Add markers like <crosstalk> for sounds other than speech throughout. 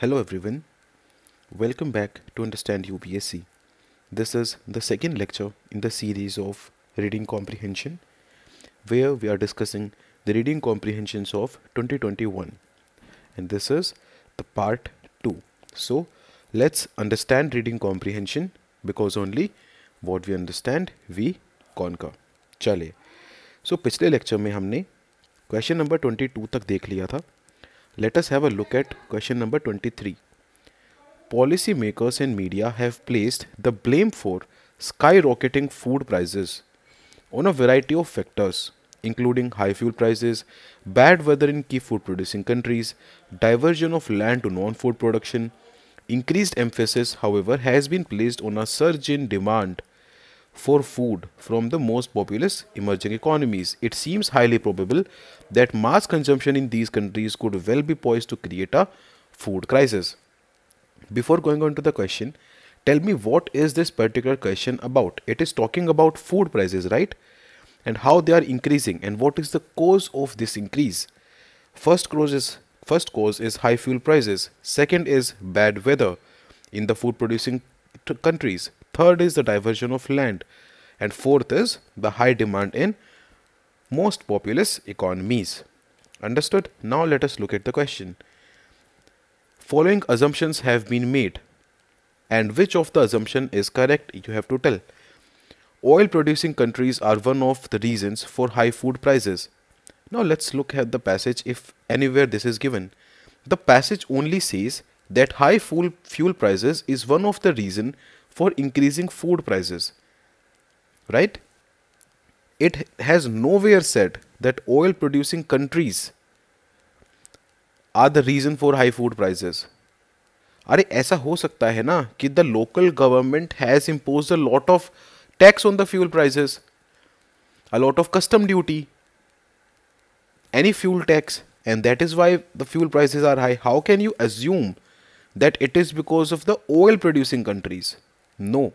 Hello everyone. Welcome back to Understand UPSC. This is the second lecture in the series of Reading Comprehension where we are discussing the reading comprehensions of 2021 and this is the part 2. So let's understand reading comprehension because only what we understand we conquer. Chale. so, पिछले lecture में हमने question number 22 तक देख लिया let us have a look at question number 23. Policymakers and media have placed the blame for skyrocketing food prices on a variety of factors, including high fuel prices, bad weather in key food producing countries, diversion of land to non food production. Increased emphasis, however, has been placed on a surge in demand for food from the most populous emerging economies. It seems highly probable that mass consumption in these countries could well be poised to create a food crisis. Before going on to the question, tell me what is this particular question about? It is talking about food prices, right? And how they are increasing and what is the cause of this increase? First cause is first cause is high fuel prices. Second is bad weather in the food producing countries. Third is the diversion of land. And fourth is the high demand in most populous economies. Understood? Now let us look at the question. Following assumptions have been made and which of the assumption is correct you have to tell. Oil producing countries are one of the reasons for high food prices. Now let's look at the passage if anywhere this is given. The passage only says that high fuel fuel prices is one of the reason for increasing food prices. Right? It has nowhere said that oil producing countries are the reason for high food prices. अरे ऐसा हो सकता है ना कि the local government has impose a lot of tax on the fuel prices a lot of custom duty any fuel tax and that is why the fuel prices are high how can you assume that it is because of the oil producing countries no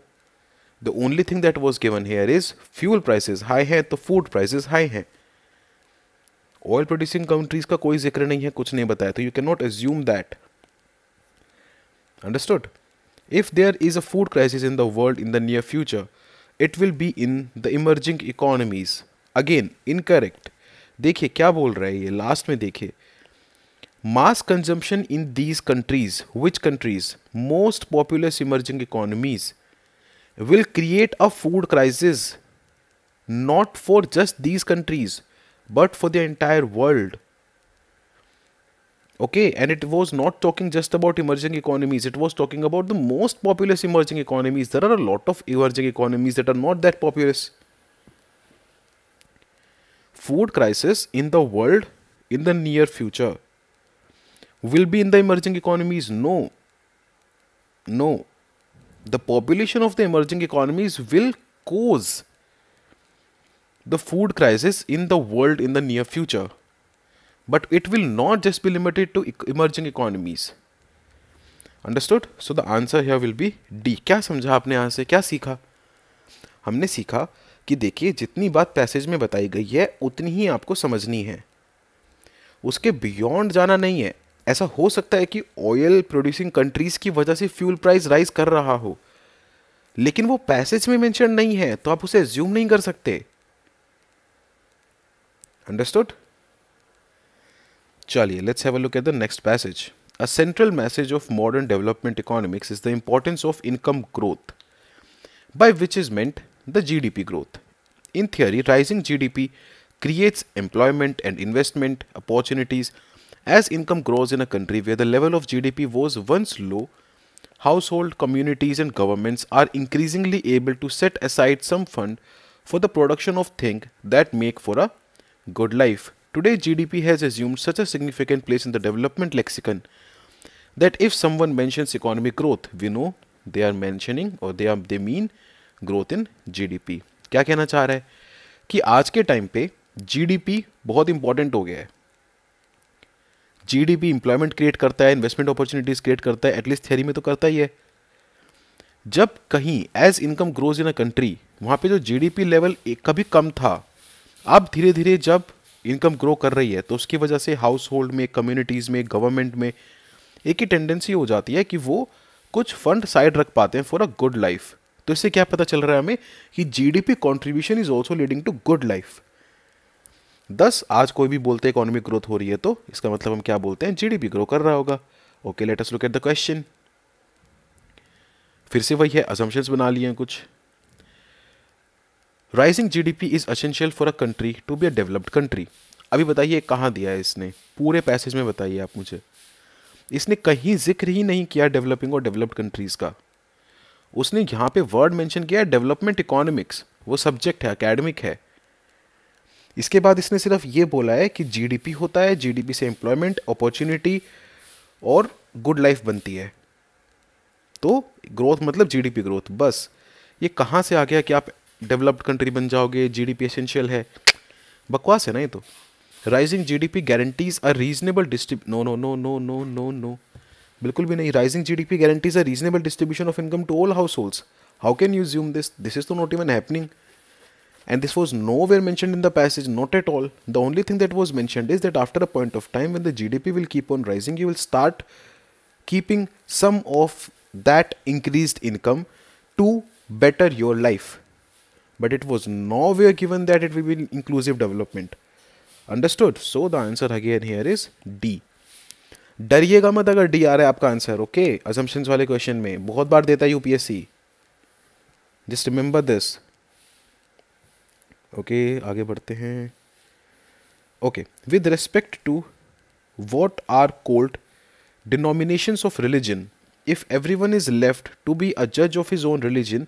the only thing that was given here is fuel prices high है तो food prices high है oil producing countries का कोई जिक्र नहीं है कुछ नहीं बताया तो you can not assume that understood if there is a food crisis in the world in the near future it will be in the emerging economies again incorrect देखिए क्या बोल रहा है ये लास्ट में देखिए Mass consumption in these countries, which countries? Most populous emerging economies will create a food crisis not for just these countries but for the entire world. Okay, and it was not talking just about emerging economies, it was talking about the most populous emerging economies. There are a lot of emerging economies that are not that populous. Food crisis in the world in the near future will be in the emerging economies? No. No. The population of the emerging economies will cause the food crisis in the world in the near future. But it will not just be limited to emerging economies. Understood? So the answer here will be D. क्या समझा आपने यहाँ से क्या सीखा हमने सीखा कि देखिए जितनी बात पैसेज में बताई गई है उतनी ही आपको समझनी है उसके बियॉन्ड जाना नहीं है ऐसा हो सकता है कि ऑयल प्रोड्यूसिंग कंट्रीज़ की वजह से फ्यूल प्राइस राइज कर रहा हो लेकिन वो पैसेज में मेंशन नहीं है तो आप उसे एज्यूम नहीं कर सकते अंडरस्टूड चलिए let's have a look at the next passage a central message of modern development economics is the importance of income growth by which is meant the GDP growth in theory rising GDP creates employment and investment opportunities As income grows in a country where the level of GDP was once low, household, communities, and governments are increasingly able to set aside some fund for the production of things that make for a good life. Today, GDP has assumed such a significant place in the development lexicon that if someone mentions economic growth, we know they are mentioning or they are they mean growth in GDP. क्या कहना चाह रहा है कि आज के time पे GDP बहुत इंपॉर्टेंट हो गया है जीडीपी इंप्लॉयमेंट क्रिएट करता है इन्वेस्टमेंट अपॉर्चुनिटीज क्रिएट करता है एटलीस्ट थ्योरी में तो करता ही है जब कहीं as income grows in a country वहाँ पे जो जीडीपी लेवल कभी कम था अब धीरे धीरे जब इनकम ग्रो कर रही है तो उसकी वजह से हाउस होल्ड में कम्युनिटीज़ में गवर्नमेंट में एक ही टेंडेंसी हो जाती है कि वो कुछ फंड साइड रख पाते हैं फॉर अ गुड लाइफ तो इससे क्या पता चल रहा है हमें कि GDP contribution is also leading to good life दस आज कोई भी बोलते इकोनॉमिक ग्रोथ हो रही है तो इसका मतलब हम क्या बोलते हैं जीडीपी ग्रो कर रहा होगा okay let us look at the question फिर से वही है असम्पशंस बना लिए हैं कुछ rising GDP is essential for a country to be a developed country अभी बताइए कहाँ दिया है इसने पूरे पैसेज में बताइए आप मुझे इसने कहीं जिक्र ही नहीं किया डेवलपिंग और डेवलप्ड कंट्रीज़ का उसने यहाँ पे वर्ड मेंशन किया डेवलपमेंट इकोनॉमिक्स वो सब्जेक्ट है अकेडमिक है इसके बाद इसने सिर्फ ये बोला है कि जीडीपी होता है जीडीपी से एम्प्लॉयमेंट अपॉर्चुनिटी और गुड लाइफ बनती है तो ग्रोथ मतलब जीडीपी ग्रोथ बस ये कहाँ से आ गया कि आप डेवलप्ड कंट्री बन जाओगे जीडीपी एसेंशियल है बकवास है ना ये तो rising GDP guarantees are reasonable distrib no no no no no no no बिल्कुल भी नहीं rising GDP guarantees are reasonable distribution of income to all households how can you assume this this is तो not even happening and this was nowhere mentioned in the passage not at all the only thing that was mentioned is that after a point of time when the gdp will keep on rising you will start keeping some of that increased income to better your life but it was nowhere given that it will be inclusive development understood so the answer again here is d डरिएगा मत अगर D आ रहा है आपका answer okay okay? assumptions वाले question में बहुत बार देता है UPSC just remember this okay आगे बढ़ते हैं okay with respect to what are called denominations of religion if everyone is left to be a जज of is own religion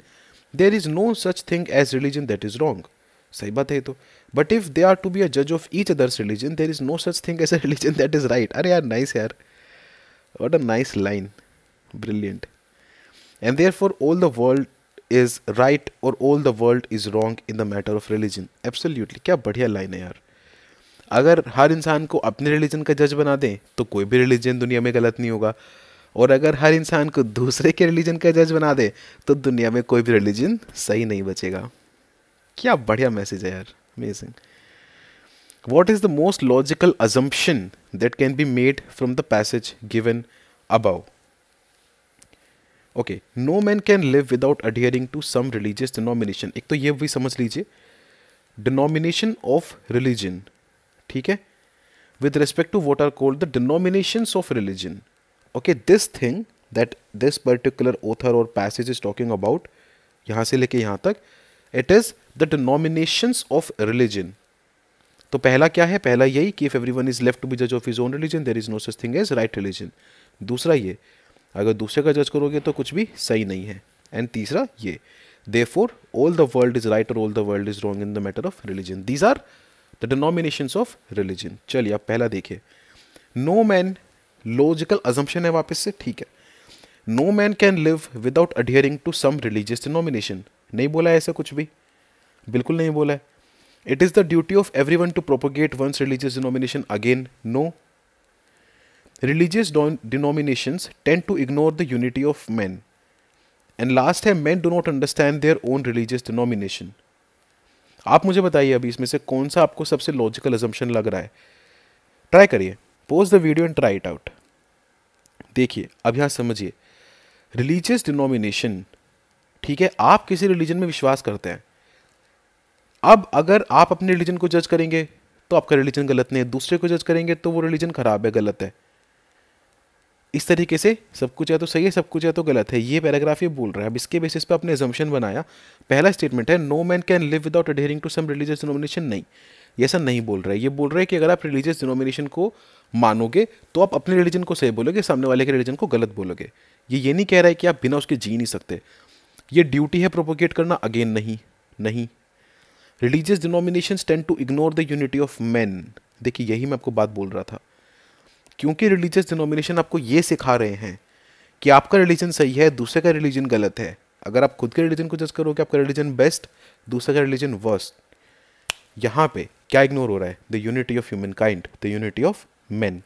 there is no such thing as religion that is wrong सही बात है तो but if they are to be a जज of each others religion there is no such thing as a religion that is right अरे यार nice यार what a nice line brilliant and therefore all the world is right or all the world is wrong in the matter of religion absolutely क्या बढ़िया line है यार अगर हर इंसान को अपने रिलीजन का जज बना दें तो कोई भी रिलीजन दुनिया में गलत नहीं होगा और अगर हर इंसान को दूसरे के रिलीजन का जज बना दे तो दुनिया में कोई भी रिलीजन सही नहीं बचेगा क्या बढ़िया मैसेज है यार amazing what is the most logical assumption that can be made from the passage given about okay no man can live without adhering to some religious denomination एक तो ये भी समझ लीजिए डिनोमिनेशन ऑफ रिलीजन ठीक है with respect to what are called the denomination of religion okay this thing that this particular author or passage is talking about यहां से लेके यहां तक it is the denomination of religion तो पहला क्या है पहला यही कि if everyone is left to be जज of is own religion there is no such thing is right religion दूसरा ये अगर दूसरे का जज करोगे तो कुछ भी सही नहीं है एंड तीसरा ये therefore all the world is right or all the world is wrong in the matter of religion these are the denomination of religion चलिए आप पहला देखिए नो मैन लॉजिकल अजम्पन है वापस से ठीक है no man can live without adhering to some religious denomination नहीं बोला ऐसा कुछ भी बिल्कुल नहीं बोला है it is the duty of everyone to propagate one's religious denomination again no religious denominations tend to ignore the unity of man and last है man do not understand their own religious denomination आप मुझे बताइए अभी इसमें से कौन सा आपको सबसे लॉजिकल एजम्पन लग रहा है ट्राई करिए pause the video and try it out देखिए अब यहाँ समझिए रिलीजियस डिनोमिनेशन ठीक है आप किसी रिलीजन में विश्वास करते हैं अब अगर आप अपने रिलीजन को जज करेंगे तो आपका रिलीजन गलत नहीं है दूसरे को जज करेंगे तो वो रिलीजन खराब है गलत है इस तरीके से सब कुछ या तो सही है सब कुछ या तो गलत है ये पैराग्राफ ये बोल रहा है अब इसके बेसिस पे अपने एजम्पन बनाया पहला स्टेटमेंट है no man can live without adhering to some religious denomination नहीं ये सर नहीं बोल रहा है ये बोल रहा है कि अगर आप रिलीजियस डिनोमिनेशन को मानोगे तो आप अपने रिलीजन को सही बोलोगे सामने वाले के रिलीजन को गलत बोलोगे ये ये नहीं कह रहा है कि आप बिना उसके जी नहीं सकते ये ड्यूटी है प्रोपोगेट करना अगेन नहीं नहीं religious denomination tend to ignore the unity of man देखिए यही मैं आपको बात बोल रहा था क्योंकि रिलीजियस डिनोमिनेशन आपको ये सिखा रहे हैं कि आपका रिलीजन सही है दूसरे का रिलीजन गलत है अगर आप खुद के रिलीजन को जज करो कि आपका रिलीजन बेस्ट दूसरे का रिलीजन वर्स्ट यहाँ पे क्या इग्नोर हो रहा है the unity of humankind the unity of man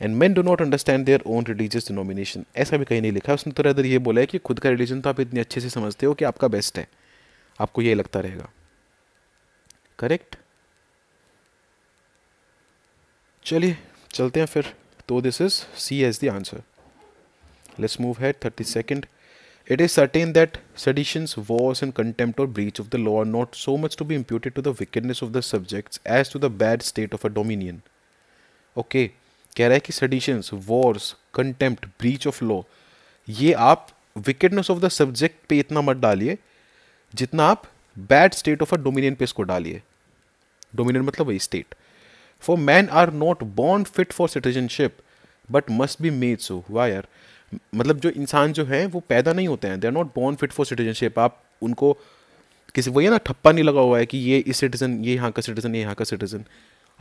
and man do not understand their own religious denomination ऐसा भी कहीं नहीं लिखा है उसने तो रदर ये बोला है कि खुद का रिलीजन तो आप इतने अच्छे से समझते हो कि आपका बेस्ट है आपको ये लगता रहेगा करेक्ट चलिए चलते हैं फिर तो this is C as the answer let's move है thirty second it is certain that seditions wars and contempt or breach of the law are not so much to be imputed to the wickedness of the subject as to the bad state of a dominion okay कह रहा है कि seditions wars contempt breach of law ये आप wickedness of the subject पे इतना मत डालिए जितना आप bad state of a dominion पे इसको डालिए डोमिनियन मतलब वही state for man are not born fit for citizenship but must be made so वायर मतलब जो इंसान जो है वो पैदा नहीं होते हैं they are not born fit for citizenship आप उनको किसी वही ना ठप्पा नहीं लगा हुआ है कि ये इस सिटीजन ये यहाँ का सिटीजन ये यहाँ का सिटीजन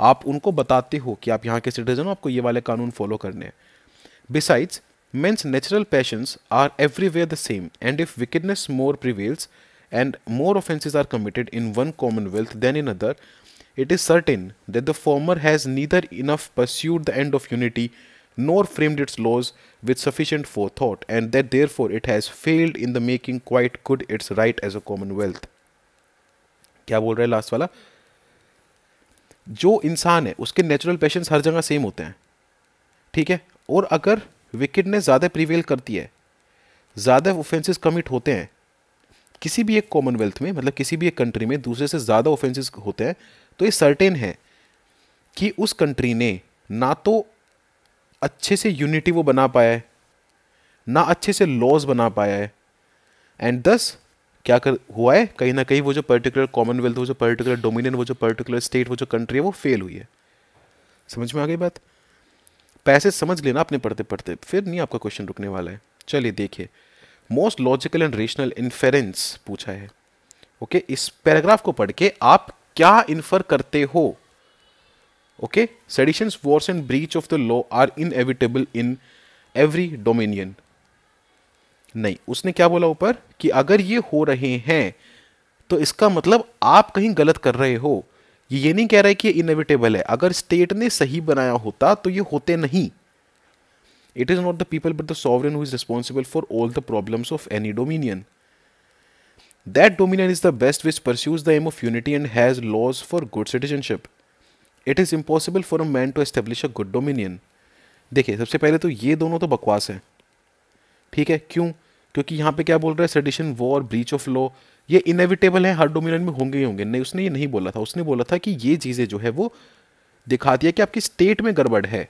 आप उनको बताते हो कि आप यहाँ के सिटीजन हो आपको ये वाले कानून फॉलो करने हैं besides men's natural passions are everywhere the same and if wickedness more prevails and more offences are committed in one commonwealth than in other it is certain that the former has neither enough pursued the end of unity nor framed its laws with sufficient forethought, and that therefore it has failed in the making quite good its right as a commonwealth. क्या बोल रहा है last वाला जो इंसान है उसके natural patience हर जगह सेम होते हैं ठीक है और अगर विकेटनेस ज़्यादा प्रिवेल करती है ज़्यादा ऑफेंसेस कमिट होते हैं किसी भी एक कॉमनवेल्थ में मतलब किसी भी एक कंट्री में दूसरे से ज़्यादा ऑफेंसेस होते हैं तो ये सर्टेन है कि उस कंट्री ने ना तो अच्छे से यूनिटी वो बना पाया है ना अच्छे से लॉज बना पाया है एंड दस क्या कर हुआ है कहीं ना कहीं वो जो पर्टिकुलर कॉमनवेल्थ वो जो पर्टिकुलर डोमिनियन वो जो पर्टिकुलर स्टेट वो जो कंट्री है वो फेल हुई है समझ में आ गई बात पैसे समझ लेना अपने पढ़ते पढ़ते फिर नहीं आपका क्वेश्चन रुकने वाला है चलिए देखिए most logical and rational inference पूछा है ओके okay, इस पैराग्राफ को पढ़ के आप क्या इन्फर करते हो okay sedition wars and breach of the law are inevitable in every dominion नहीं उसने क्या बोला ऊपर कि अगर ये हो रहे हैं तो इसका मतलब आप कहीं गलत कर रहे हो ये ये नहीं कह रहा है कि ये इनएविटेबल है अगर स्टेट ने सही बनाया होता तो ये होते नहीं it is not the people but the sovereign who is responsible for all the problems of any dominion That dominion is the best which pursues the aim of unity and has laws for good citizenship. It is impossible for a man to establish a good dominion. देखिए सबसे पहले तो ये दोनों तो बकवास हैं ठीक है क्यों क्योंकि यहाँ पे क्या बोल रहा है sedition war breach of law ये इनएविटेबल है हर डोमिनियन में होंगे ही होंगे नहीं उसने ये नहीं बोला था उसने बोला था कि ये चीज़ें जो है वो दिखाती है कि आपकी स्टेट में गड़बड़ है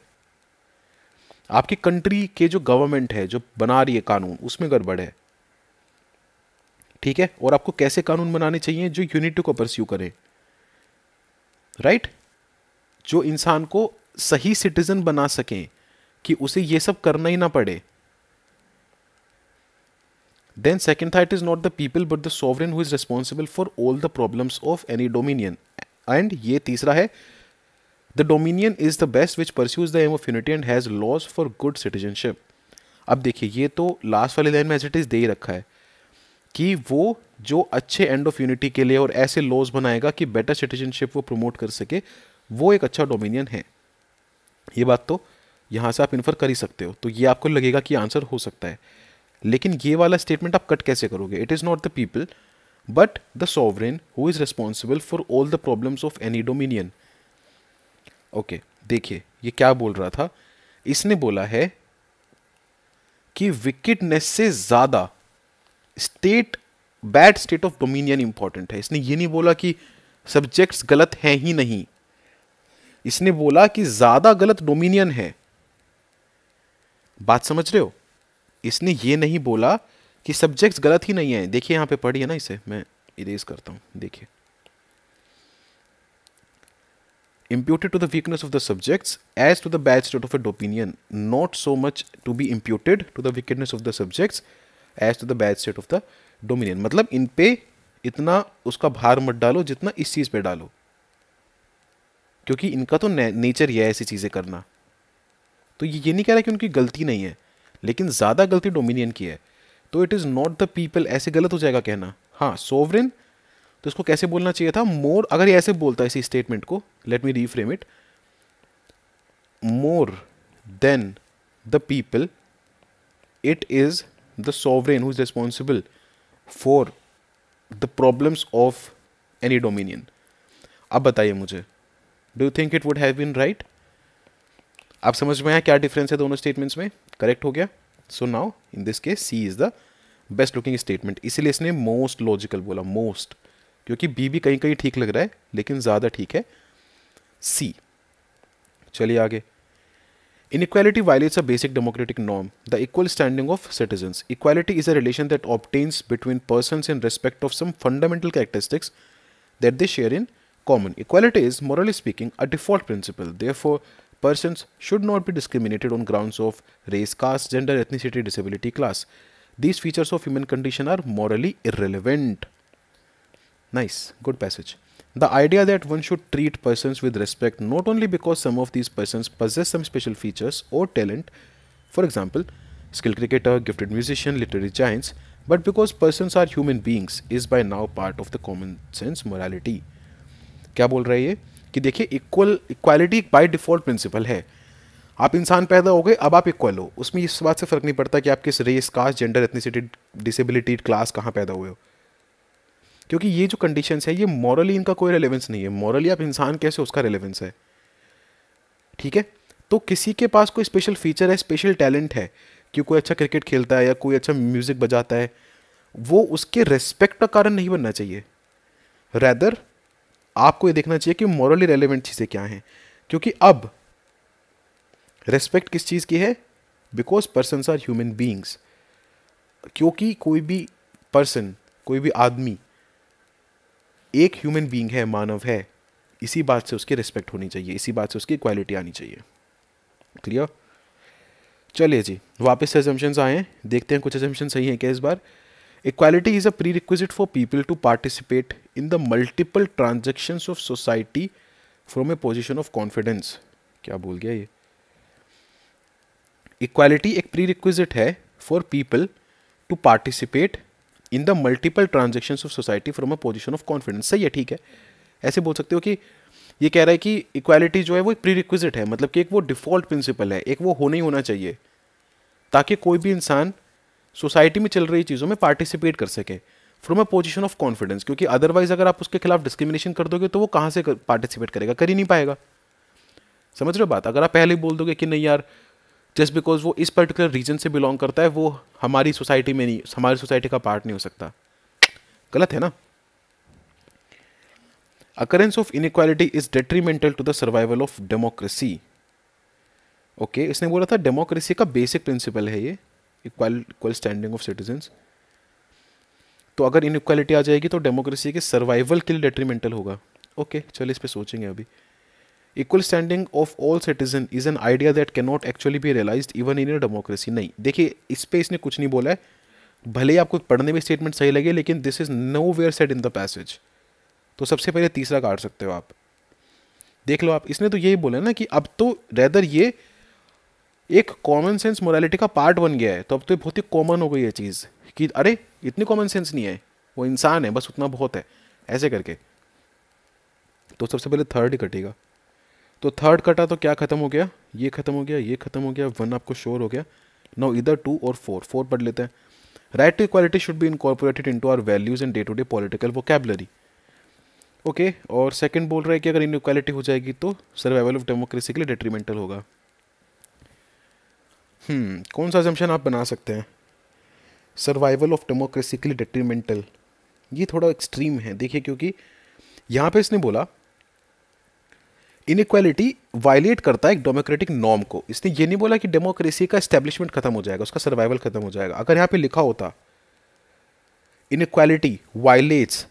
आपकी कंट्री के जो गवर्नमेंट है जो बना रही है कानून उसमें गड़बड़ है ठीक है और आपको कैसे कानून बनाने चाहिए जो यूनिटी को परस्यू करें राइट जो इंसान को सही सिटीजन बना सके कि उसे ये सब करना ही ना पड़े देन सेकेंड था it is not the people but the sovereign who is responsible for all the prob of any dominion and ये तीसरा है the dominion is the best which pursues the aim of unity and has laws for good citizenship अब देखिए ये तो last वाले line में as it is दे ही रखा है कि वो जो अच्छे एंड ऑफ यूनिटी के लिए और ऐसे लॉज बनाएगा कि बेटर सिटीजनशिप वो प्रमोट कर सके वो एक अच्छा डोमिनियन है ये बात तो यहाँ से आप इन्फर कर ही सकते हो तो ये आपको लगेगा कि आंसर हो सकता है लेकिन ये वाला स्टेटमेंट आप कट कैसे करोगे it is not the people but the sovereign who is responsible for all the problems of any dominion okay देखिए ये क्या बोल रहा था इसने बोला है कि विकेटनेस से ज़्यादा state bad state of dominion important है इसने ये नहीं बोला कि सब्जेक्ट्स गलत हैं ही नहीं इसने बोला कि ज़्यादा गलत डोमिनियन है बात समझ रहे हो इसने ये नहीं बोला कि सब्जेक्ट्स गलत ही नहीं है देखिए यहां पे पढ़िए ना इसे मैं इरेज करता हूं देखिए imputed to the weakness of the subject as to the bad state of a dominion not so much to be imputed to the weakness of the subjects as to the bad state of the dominion मतलब इन पे इतना उसका भार मत डालो जितना इस चीज़ पे डालो क्योंकि इनका तो नेचर ही है ऐसी चीज़ें करना तो ये ये नहीं कह रहा कि उनकी गलती नहीं है लेकिन ज़्यादा गलती डोमिनियन की है तो it is not the people ऐसे गलत हो जाएगा कहना हाँ सोवरेन तो इसको कैसे बोलना चाहिए था मोर अगर ये ऐसे बोलता है इसी स्टेटमेंट को let me reframe it more than the people it is the sovereign who is responsible for the problems of any dominion आप बताइए मुझे do you think it would have been आप समझ में आया क्या डिफरेंस है दोनों स्टेटमेंट्स में करेक्ट हो गया so now in this case C is the best looking statement इसीलिए इसने मोस्ट लॉजिकल बोला मोस्ट क्योंकि बी भी कहीं कहीं ठीक लग रहा है लेकिन ज़्यादा ठीक है सी चलिए आगे Inequality violates a basic democratic norm, the equal standing of citizens. Equality is a relation that obtains between persons in respect of some fundamental characteristics that they share in common. Equality is, morally speaking, a default principle. Therefore, persons should not be discriminated on grounds of race, caste, gender, ethnicity, disability, class. These features of human condition are morally irrelevant. Nice, good passage. The idea that one should treat persons with respect not only because some of these persons possess some special features or talent, for example, skilled cricketer, gifted musician, literary giants, but because persons are human beings is by now part of the common sense morality. क्या बोल रहा है ये कि देखिए equal equality by default principle है आप इंसान पैदा हो गए अब आप इक्वल हो उसमें इस बात से फ़र्क नहीं पड़ता कि आप किस race caste gender ethnicity disability class कहाँ पैदा हुए हो क्योंकि ये जो कंडीशन है ये मॉरली इनका कोई रेलिवेंस नहीं है मॉरली आप इंसान कैसे उसका रेलिवेंस है ठीक है तो किसी के पास कोई स्पेशल फीचर है स्पेशल टैलेंट है कि कोई अच्छा क्रिकेट खेलता है या कोई अच्छा म्यूज़िक बजाता है वो उसके रेस्पेक्ट का कारण नहीं बनना चाहिए रैदर आपको ये देखना चाहिए कि मॉरली रेलिवेंट चीज़ें क्या हैं क्योंकि अब रेस्पेक्ट किस चीज़ की है because person are human beings क्योंकि कोई भी पर्सन कोई भी आदमी एक ह्यूमन बींग है मानव है इसी बात से उसकी रिस्पेक्ट होनी चाहिए इसी बात से उसकी क्वालिटी आनी चाहिए क्लियर चलिए जी वापस से एजम्पन्स आए देखते हैं कुछ एजम्पन सही हैं क्या इस बार equality is a prerequisite for people to participate in the multiple transactions of society from a position of confidence क्या बोल गया ये इक्वालिटी एक प्री रिक्विजिट है for people to participate in the multiple transaction of society from a position of confidence सही है ठीक है ऐसे बोल सकते हो कि ये कह रहा है कि इक्वालिटी जो है वो एक प्री रिक्विजिट है मतलब कि एक वो डिफ़ॉल्ट प्रिंसिपल है एक वो होना ही होना चाहिए ताकि कोई भी इंसान सोसाइटी में चल रही चीज़ों में पार्टिसिपेट कर सके from a position of confidence क्योंकि अदरवाइज अगर आप उसके खिलाफ डिस्क्रिमिनेशन कर दोगे तो वो कहाँ से पार्टिसिपेट करेगा कर ही नहीं पाएगा समझ रहे हो बात अगर आप पहले बोल दोगे कि नहीं यार जस्ट बिकॉज वो इस पर्टिकुलर रीजन से बिलोंग करता है वो हमारी सोसाइटी में नहीं हमारी सोसाइटी का पार्ट नहीं हो सकता गलत है ना occurrence of inequality is detrimental to the survival of democracy okay इसने बोला था डेमोक्रेसी का बेसिक प्रिंसिपल है ये equal equal standing of citizen तो अगर इनक्वालिटी आ जाएगी तो डेमोक्रेसी के सर्वाइवल के लिए डेट्रीमेंटल होगा ओके okay, चलो इस पर सोचेंगे अभी equal standing of all citizen is an idea that not actually be realise even in democracy नहीं देखिए इस पर इसने कुछ नहीं बोला है भले ही आपको पढ़ने में स्टेटमेंट सही लगे लेकिन this is nowhere set in the passage तो सबसे पहले तीसरा काट सकते हो आप देख लो आप इसने तो यही बोला ना कि अब तो रेदर ये एक कॉमन सेंस मोरालिटी का पार्ट बन गया है तो अब तो बहुत ही कॉमन हो गई है चीज़ कि अरे इतनी कॉमन सेंस नहीं है वो इंसान है बस उतना बहुत है ऐसे करके तो सबसे पहले थर्ड ही कटेगा तो थर्ड कटा तो क्या ख़त्म हो गया ये ख़त्म हो गया ये ख़त्म हो गया वन आपको श्योर हो गया नो इधर टू और फोर फोर पढ़ लेते हैं right to equality should be incorporated to our values in day to day political vocabulary okay और सेकेंड बोल रहा है कि अगर इन इक्वालिटी हो जाएगी तो सर्वाइवल ऑफ डेमोक्रेसी के लिए डिट्रीमेंटल होगा हम्म कौन सा एजम्पन आप बना सकते हैं सर्वाइवल ऑफ डेमोक्रेसी के लिए डिट्रीमेंटल ये थोड़ा एक्सट्रीम है देखिए क्योंकि यहाँ पे इसने बोला इनक्वालिटी वायलेट करता है एक डेमोक्रेटिक नॉर्म को इसने ये नहीं बोला कि डेमोक्रेसी का इस्टेब्लिशमेंट खत्म हो जाएगा उसका सर्वाइवल खत्म हो जाएगा अगर यहाँ पे लिखा होता inequality violates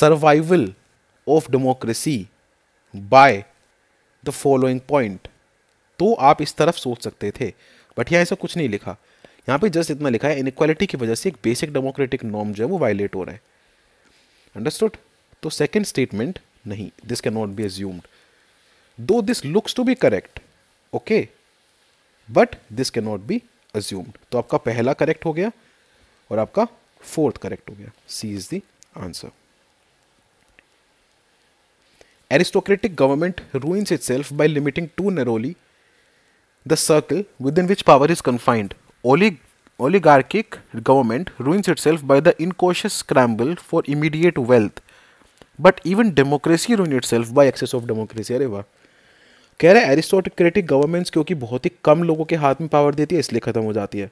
survival of democracy by the following point तो आप इस तरफ सोच सकते थे बट यहाँ ऐसा कुछ नहीं लिखा यहाँ पे जस्ट इतना लिखा है इनक्वालिटी की वजह से एक बेसिक डेमोक्रेटिक नॉर्म जो है वो वायलेट हो रहा है अंडरस्टूड तो सेकेंड स्टेटमेंट नहीं this can not be assumed though this looks to be correct okay but this can not be assumed तो आपका पहला करेक्ट हो गया और आपका फोर्थ करेक्ट हो गया C is the answer aristocratic government ruins itself by limiting to narrowly the circle within which power is confined oli oligarchic government ruins itself by the incautious scramble for immediate wealth but even democracy ruin itself by excess of democracy अरे वाह कह रहे aristocratic governments क्योंकि बहुत ही कम लोगों के हाथ में पावर देती है इसलिए ख़त्म हो जाती है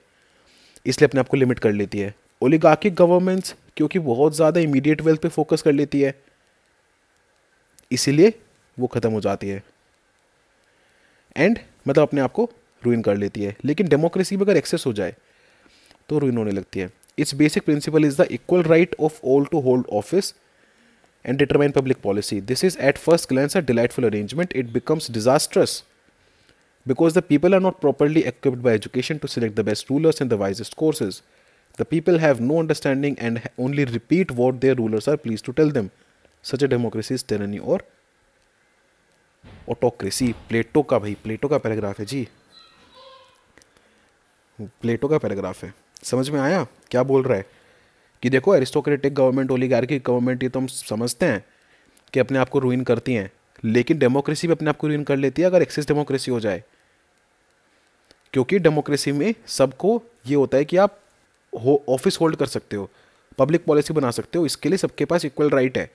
इसलिए अपने आप को लिमिट कर लेती है ओलिगार्किक गवर्नमेंट्स क्योंकि बहुत ज़्यादा इमीडिएट वेल्थ पे फोकस कर लेती है इसीलिए वो ख़त्म हो जाती है एंड मतलब अपने आप को रूइन कर लेती है लेकिन डेमोक्रेसी में अगर एक्सेस हो जाए तो रूइन होने लगती है its basic principle is the equal right of all to hold office and determine public policy. This is at first glance a delightful arrangement. It becomes disastrous because the people are not properly equipped by education to select the best rulers and the wisest courses. The people have no understanding and only repeat what their rulers are pleased to tell them. Such a democracy is tyranny or autocracy. Plato का भाई Plato का paragraph है जी Plato का paragraph है समझ में आया क्या बोल रहा है कि देखो एरिस्टोक्रेटिक गवर्नमेंट ओलीगार्किक गवर्नमेंट ये तो हम समझते हैं कि अपने आप को रूइन करती हैं लेकिन डेमोक्रेसी भी अपने आप को रूइन कर लेती है अगर एक्सेस डेमोक्रेसी हो जाए क्योंकि डेमोक्रेसी में सबको ये होता है कि आप हो ऑफिस होल्ड कर सकते हो पब्लिक पॉलिसी बना सकते हो इसके लिए सबके पास इक्वल राइट है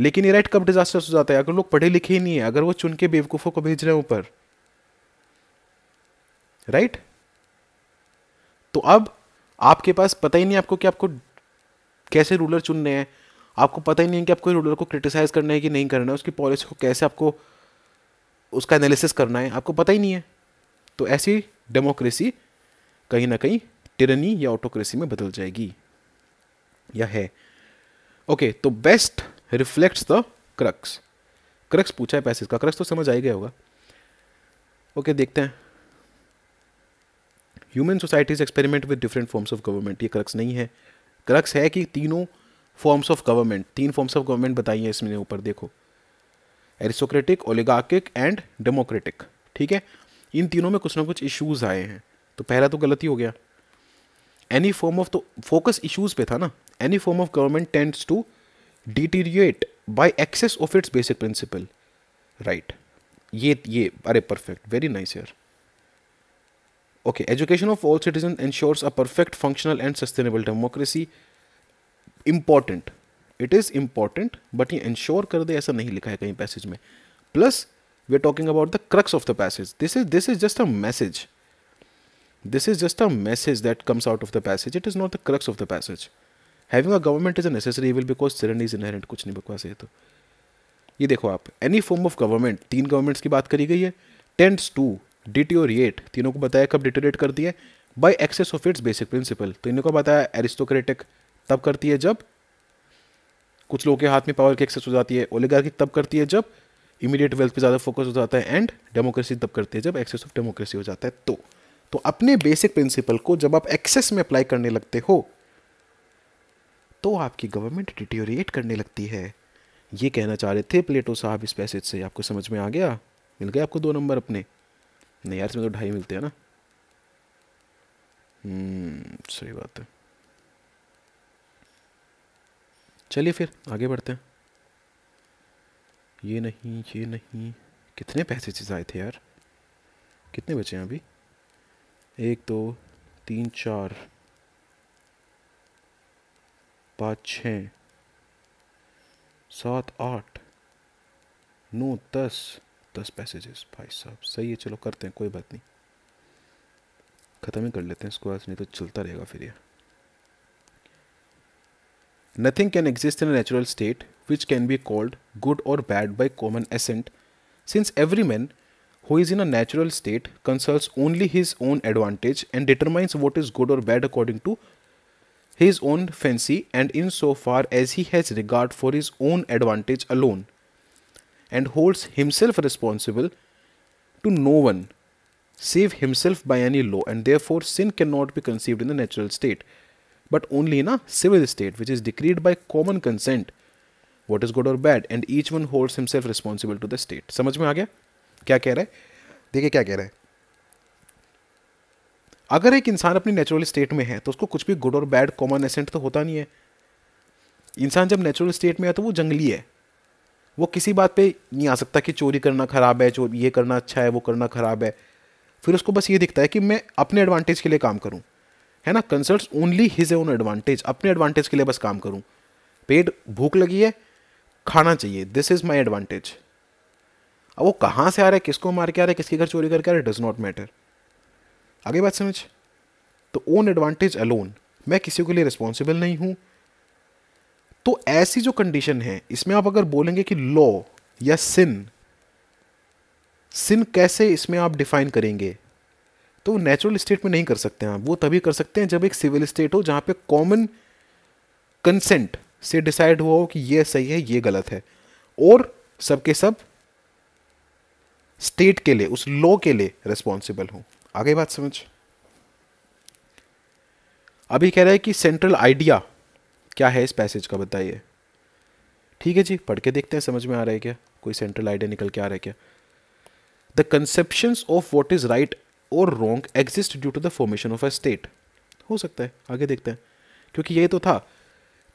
लेकिन ये राइट कब डिजास्टर हो जाता है अगर लोग पढ़े लिखे ही नहीं है अगर वो चुन के बेवकूफ़ों को भेज रहे हैं ऊपर राइट तो अब आपके पास पता ही नहीं आपको कि आपको कैसे रूलर चुनने हैं आपको पता ही नहीं है कि आपको रूलर को क्रिटिसाइज़ करना है कि नहीं करना है उसकी पॉलिसी को कैसे आपको उसका एनालिसिस करना है आपको पता ही नहीं है तो ऐसी डेमोक्रेसी कहीं ना कहीं टिरनी या ऑटोक्रेसी में बदल जाएगी या है ओके तो best reflects the crux crux पूछा है पैसेज का क्रक्स तो समझ आ गया होगा ओके देखते हैं human societies experiment with different forms of government ये क्रक्स नहीं है क्रक्स है कि तीनों फॉर्म्स ऑफ गवर्नमेंट तीन फॉर्म्स ऑफ गवर्नमेंट बताई इसमें ऊपर देखो एरिस्टोक्रेटिक ओलिगार्किक एंड डेमोक्रेटिक ठीक है इन तीनों में कुछ ना कुछ इश्यूज आए हैं तो पहला तो गलती हो गया एनी फॉर्म ऑफ तो फोकस इश्यूज पे था ना any form of government tends to deteriorate by excess of its basic principle right ये ये अरे परफेक्ट वेरी नाइस यार okay education of all citizen ensures a perfect functional and sustainable democracy important it is important but ये ensure कर दे ऐसा नहीं लिखा है कहीं पैसेज में plus we are talking about the crux of the passage this is this is just a message this is just a message that comes out of the passage it is not the crux of the passage having a government is a necessary evil because sin is inherent कुछ नहीं बकवास है तो ये देखो आप any form of government तीन governments की बात करी गई है टेंट्स टू डिटोरिएट तीनों को बताया कब डिटोरिएट करती है by excess of its basic principle तो इनको बताया एरिस्टोक्रेटिक तब करती है जब कुछ लोगों के हाथ में पावर की एक्सेस हो जाती है ओलेगार्की तब करती है जब इमीडिएट वेल्थ पे ज़्यादा फोकस हो जाता है एंड डेमोक्रेसी तब करती है जब एक्सेस ऑफ डेमोक्रेसी हो जाता है तो तो अपने बेसिक प्रिंसिपल को जब आप एक्सेस में अप्लाई करने लगते हो तो आपकी गवर्नमेंट डिटोरिएट करने लगती है ये कहना चाह रहे थे प्लेटो साहब इस पैसेज से आपको समझ में आ गया मिल गया आपको दो नंबर अपने नहीं यार इसमें तो ढाई मिलते हैं ना हम्म, सही बात है चलिए फिर आगे बढ़ते हैं ये नहीं ये नहीं कितने पैसे चीज आए थे यार कितने बचे हैं अभी एक दो तीन चार पाँच छ सात आठ नौ दस दस पैसेजेस भाई साहब सही है चलो करते हैं कोई बात नहीं ख़त्म ही कर लेते हैं इसको आज नहीं तो चलता रहेगा फिर ये nothing can exist in natural state which can be called good or bad by common assent since every man who is in a natural state concerns only his own advantage and determines what is good or bad according to his own fancy and in so far as he has regard for his own advantage alone and holds himself responsible to no one save himself by any law and therefore sin can not be conceived in the natural state but only in a civil state which is decreed by common consent what is good or bad and each one holds himself responsible to the state समझ में आ गया क्या कह रहे हैं देखिए क्या कह रहे हैं अगर एक इंसान अपनी नेचुरल स्टेट में है तो उसको कुछ भी good or bad common accent तो होता नहीं है इंसान जब नेचुरल स्टेट में है तो वो जंगली है वो किसी बात पे नहीं आ सकता कि चोरी करना ख़राब है चोरी ये करना अच्छा है वो करना ख़राब है फिर उसको बस ये दिखता है कि मैं अपने एडवांटेज के लिए काम करूँ है ना consult only his own advantage अपने एडवांटेज के लिए बस काम करूँ पेट भूख लगी है खाना चाहिए दिस इज़ माई एडवांटेज अब वो कहाँ से आ रहा है किसको मार के आ रहा है किसके घर चोरी करके आ रहा है डज नॉट मैटर आगे बात समझ तो ओन एडवांटेज अलोन मैं किसी के लिए रिस्पॉन्सिबल नहीं हूँ तो ऐसी जो कंडीशन है इसमें आप अगर बोलेंगे कि लॉ या सिन सिन कैसे इसमें आप डिफाइन करेंगे तो नेचुरल स्टेट में नहीं कर सकते हैं वो तभी कर सकते हैं जब एक सिविल स्टेट हो जहाँ पे कॉमन कंसेंट से डिसाइड हुआ हो कि ये सही है ये गलत है और सबके सब स्टेट के लिए उस लॉ के लिए रिस्पॉन्सिबल हो आगे बात समझ अभी कह रहा है कि सेंट्रल आइडिया क्या है इस पैसेज का बताइए ठीक है जी पढ़ के देखते हैं समझ में आ रहा है क्या कोई सेंट्रल आइडिया निकल के आ रहा है क्या the conception of what is right or wrong exist due to the formation of a state हो सकता है आगे देखते हैं क्योंकि ये तो था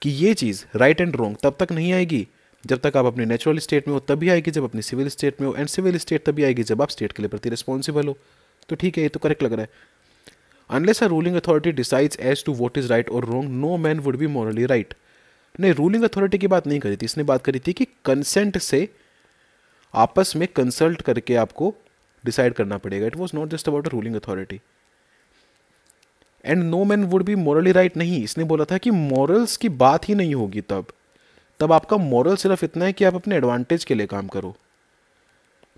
कि ये चीज़ राइट एंड रॉन्ग तब तक नहीं आएगी जब तक आप अपने नेचुरल स्टेट में हो तभी आएगी जब अपनी सिविल स्टेट में हो एंड सिविल स्टेट तभी आएगी जब आप स्टेट के लिए प्रति रिस्पॉन्सिबल हो तो ठीक है ये तो करेक्ट लग रहा है unless a ruling authority decides as to what is right or wrong no man would be morally right नहीं रूलिंग अथॉरिटी की बात नहीं करी थी इसने बात करी थी कि कंसेंट से आपस में कंसल्ट करके आपको डिसाइड करना पड़ेगा it was not just about a ruling authority and no man would be morally right नहीं इसने बोला था कि मॉरल्स की बात ही नहीं होगी तब तब आपका मॉरल सिर्फ इतना है कि आप अपने एडवांटेज के लिए काम करो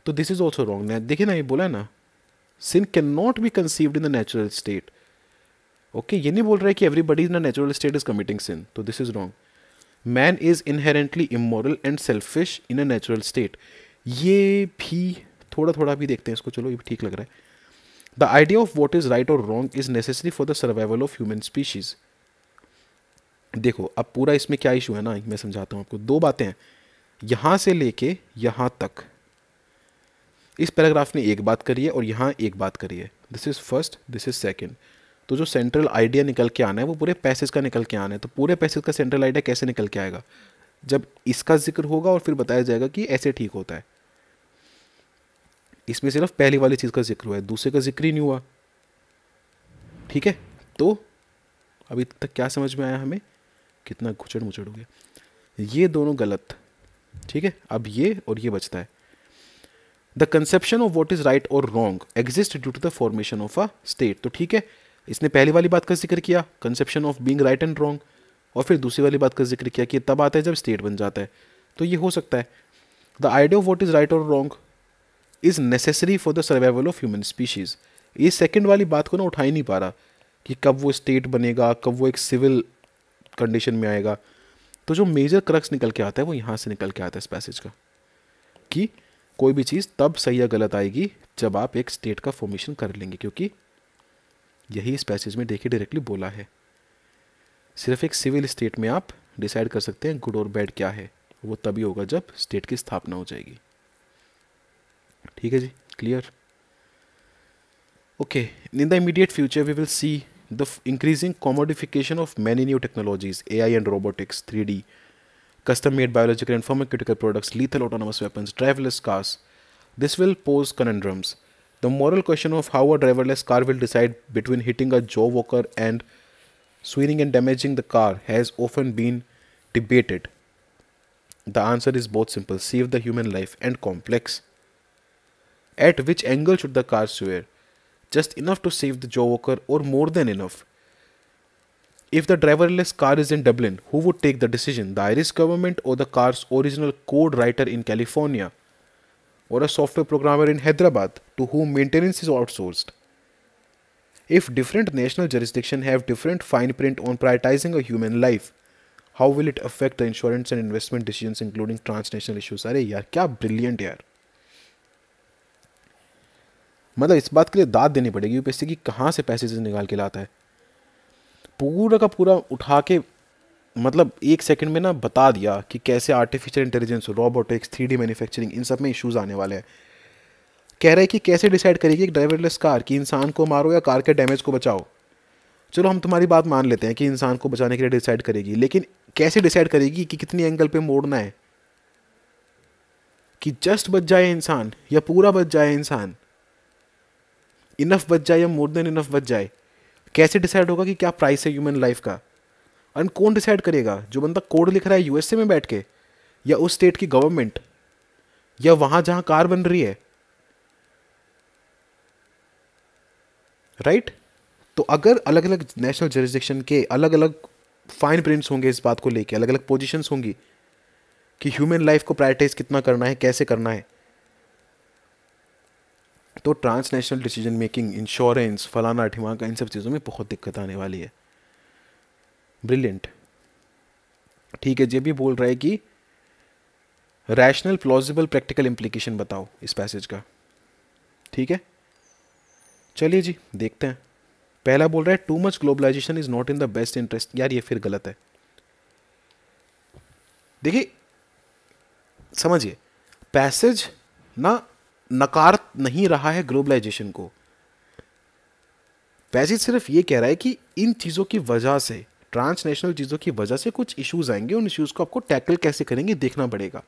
तो दिस इज ऑल्सो रॉन्ग देखिए ना ये बोला ना can not be conceived in the natural state okay ये नहीं बोल रहा है कि everybody in natural state is committing sin तो this is wrong man is inherently immoral and selfish in a natural state ये भी थोड़ा थोड़ा भी देखते हैं इसको चलो ये भी ठीक लग रहा है the idea of what is right or wrong is necessary for the survival of human species देखो अब पूरा इसमें क्या इशू है ना मैं समझाता हूँ आपको दो बातें हैं यहाँ से लेके यहाँ तक इस पैराग्राफ ने एक बात करी है और यहाँ एक बात करी है this is first this is second तो जो सेंट्रल आइडिया निकल के आना है वो पूरे पैसेज का निकल के आना है तो पूरे पैसेज का सेंट्रल आइडिया कैसे निकल के आएगा जब इसका जिक्र होगा और फिर बताया जाएगा कि ऐसे ठीक होता है इसमें सिर्फ पहली वाली चीज़ का जिक्र हुआ है दूसरे का जिक्र ही नहीं हुआ ठीक है तो अभी तक क्या समझ में आया हमें कितना घुचड़ मुचड़ हो गया ये दोनों गलत ठीक है अब ये और ये बचता है the conception of what is right or wrong exist due to the formation of a state तो ठीक है इसने पहली वाली बात का जिक्र किया conception of being right and wrong और फिर दूसरी वाली बात का जिक्र किया कि तब आता है जब स्टेट बन जाता है तो ये हो सकता है the idea of what is right or wrong is necessary for the survival of human species ये सेकेंड वाली बात को ना उठा ही नहीं पा रहा कि कब वो स्टेट बनेगा कब वो एक सिविल कंडीशन में आएगा तो जो मेजर क्रक्स निकल के आता है वो यहाँ से निकल के आता है इस पैसेज का कि कोई भी चीज़ तब सही या गलत आएगी जब आप एक स्टेट का फॉर्मेशन कर लेंगे क्योंकि यही इस पैसेज में देखिए डायरेक्टली बोला है सिर्फ एक सिविल स्टेट में आप डिसाइड कर सकते हैं गुड और बैड क्या है वो तभी होगा जब स्टेट की स्थापना हो जाएगी ठीक है जी clear okay in the immediate future we will see the increasing commodification of many new technologies A I and robotics three D custom-made biological and pharmaceutical products, lethal autonomous weapons, driverless cars. This will pose conundrums. The moral question of how a driverless car will decide between hitting a jaw walker and swinging and damaging the car has often been debated. The answer is both simple, save the human life, and complex. At which angle should the car swear? Just enough to save the jaw walker or more than enough? If the driverless car is in Dublin, who would take the decision, the Irish government or the car's original code writer in California? Or a software programmer in Hyderabad to whom maintenance is outsourced? If different national jurisdictions have different fine print on prioritizing a human life, how will it affect the insurance and investment decisions including transnational issues? Are yaar, kya brilliant yaar. मतलब इस बात के लिए दाद देनी पड़ेगी UPSC की कहाँ से पैसे निकाल के लाता है पूरा का पूरा उठा के मतलब एक सेकंड में ना बता दिया कि कैसे artificial intelligence robotics three D manufacturing इन सब में इश्यूज आने वाले हैं कह रहे हैं कि कैसे डिसाइड करेगी एक ड्राइवरलेस कार कि इंसान को मारो या कार के डैमेज को बचाओ चलो हम तुम्हारी बात मान लेते हैं कि इंसान को बचाने के लिए डिसाइड करेगी लेकिन कैसे डिसाइड करेगी कि कितनी एंगल पे मोड़ना है कि जस्ट बच जाए इंसान या पूरा बच जाए इंसान इनफ बच जाए या मोर देन इनफ बच जाए कैसे डिसाइड होगा कि क्या प्राइस है ह्यूमन लाइफ का एंड कौन डिसाइड करेगा जो बंदा कोड लिख रहा है यूएसए में बैठ के या उस स्टेट की गवर्नमेंट या वहां जहां कार बन रही है राइट right? तो अगर अलग अलग नेशनल जरिस्डिक्शन के अलग अलग फाइन प्रिंट्स होंगे इस बात को लेके अलग अलग पोजीशंस होंगी कि ह्यूमन लाइफ को प्रायोरिटाइज कितना करना है कैसे करना है तो ट्रांसनेशनल डिसीजन मेकिंग इंश्योरेंस फलाना ठिमाका इन सब चीज़ों में बहुत दिक्कत आने वाली है ब्रिलियंट ठीक है ये भी बोल रहा है कि रैशनल प्लॉजिबल प्रैक्टिकल इम्प्लीकेशन बताओ इस पैसेज का ठीक है चलिए जी देखते हैं पहला बोल रहा है too much globalisation is not in the best interest यार ये फिर गलत है देखिए समझिए पैसेज ना नकार नहीं रहा है ग्लोबलाइजेशन को पैसिज सिर्फ ये कह रहा है कि इन चीज़ों की वजह से ट्रांसनेशनल चीज़ों की वजह से कुछ इश्यूज आएंगे उन इश्यूज को आपको टैकल कैसे करेंगे देखना पड़ेगा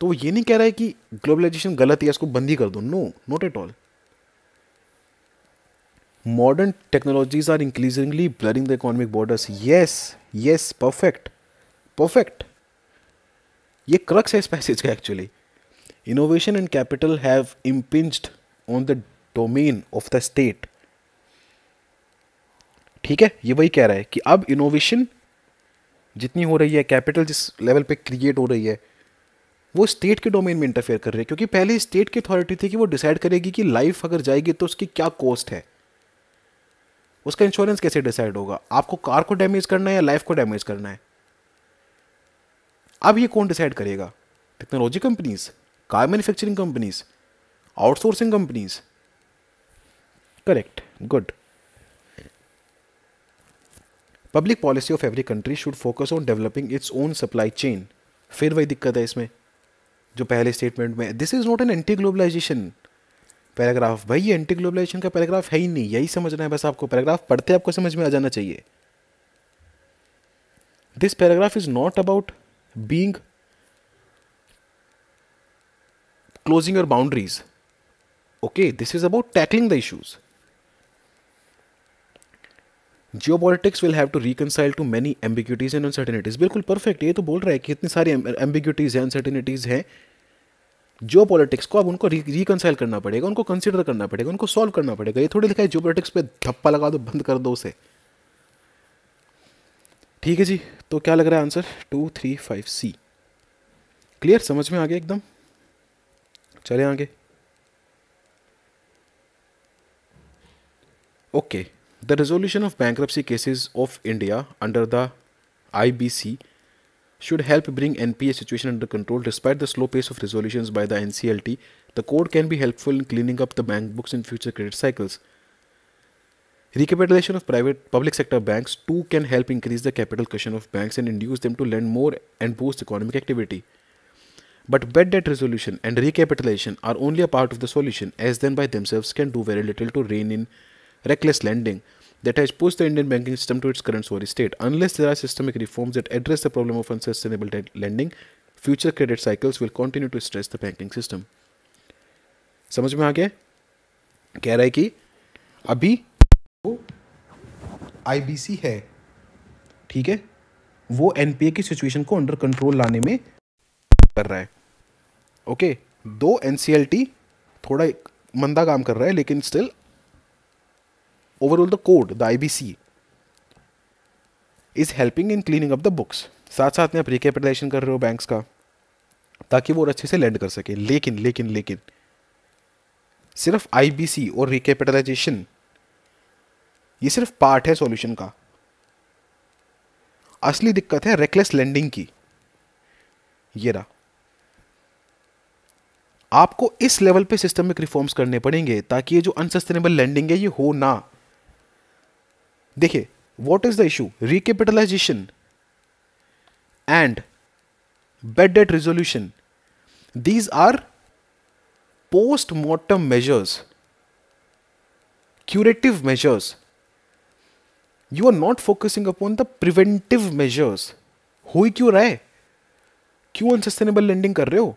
तो ये नहीं कह रहा है कि ग्लोबलाइजेशन गलत है इसको बंदी कर दो no not at all modern technologies are increasingly blurring the economic borders yes yes perfect perfect ये क्रक्स है इस पैसेज का actually innovation and capital have impinged on the domain of the state ठीक है ये वही कह रहा है कि अब इनोवेशन जितनी हो रही है कैपिटल जिस लेवल पे क्रिएट हो रही है वो स्टेट के डोमेन में इंटरफेयर कर रही है क्योंकि पहले स्टेट की अथॉरिटी थी कि वो डिसाइड करेगी कि लाइफ अगर जाएगी तो उसकी क्या कॉस्ट है उसका इंश्योरेंस कैसे डिसाइड होगा आपको कार को डैमेज करना है या लाइफ को डैमेज करना है अब ये कौन डिसाइड करेगा technology companies car manufacturing companies outsourcing companies correct good public policy of every country should focus on developing its own supply chain फिर वही दिक्कत है इसमें जो पहले स्टेटमेंट में this is not an anti globalisation paragraph भाई ये एंटी ग्लोबलाइजेशन का पैराग्राफ है ही नहीं यही समझना है बस आपको पैराग्राफ पढ़ते आपको समझ में आ जाना चाहिए this paragraph is not about being closing your boundaries okay this is about tackling the issues geopolitics will have to reconcile too many ambiguities and uncertainties बिल्कुल परफेक्ट ये तो बोल रहा है कि इतनी सारी एम्बिग्यूटीज हैं अनसर्टिनिटीज हैं जियो पॉलिटिक्स को अब उनको रिकनसाइल करना पड़ेगा उनको कंसिडर करना पड़ेगा उनको सॉल्व करना पड़ेगा ये थोड़ी लिखा है जियो पॉलिटिक्स पर धप्पा लगा दो बंद कर दो उसे ठीक है जी तो क्या लग रहा है answer to three five C clear समझ में आ गया एकदम चले आगे okay the resolution of bank cases of India under the I B C should help bring N P A situation under control despite the slow pace of resolution by the N C L T the code can भी helpful in cleaning up the bank books in future credit cycles Recapitalization of private public sector banks too can help increase the capital cushion of banks and induce them to lend more and boost economic activity. But bad debt resolution and recapitalization are only a part of the solution as then by themselves can do very little to rein in reckless lending that has pushed the Indian banking system to its current sorry state. Unless there are systemic reforms that address the problem of unsustainable debt lending, future credit cycles will continue to stress the banking system. समझ में आ गया कह रहा है कि अभी वो आईबीसी है ठीक है वो एनपीए की सिचुएशन को अंडर कंट्रोल लाने में कर रहा है ओके दो एनसीएलटी थोड़ा मंदा काम कर रहा है लेकिन still overall the code the IBC is helping in cleaning up the books साथ साथ में आप रिकैपिटलाइजेशन कर रहे हो बैंक्स का ताकि वो अच्छे से लैंड कर सके लेकिन लेकिन लेकिन सिर्फ आईबीसी और रिकेपिटलाइजेशन ये सिर्फ पार्ट है सॉल्यूशन का असली दिक्कत है रेकलेस लैंडिंग की ये रहा आपको इस लेवल पे सिस्टमिक रिफॉर्म्स करने पड़ेंगे ताकि ये जो अनसस्टेनेबल लैंडिंग है ये हो ना देखिए what is the issue recapitalisation and bad debt resolution these are postmortem measures curative measures you are not focusing upon the preventive measures हो ही क्यों रहा है क्यों अनसस्टेनेबल लेंडिंग कर रहे हो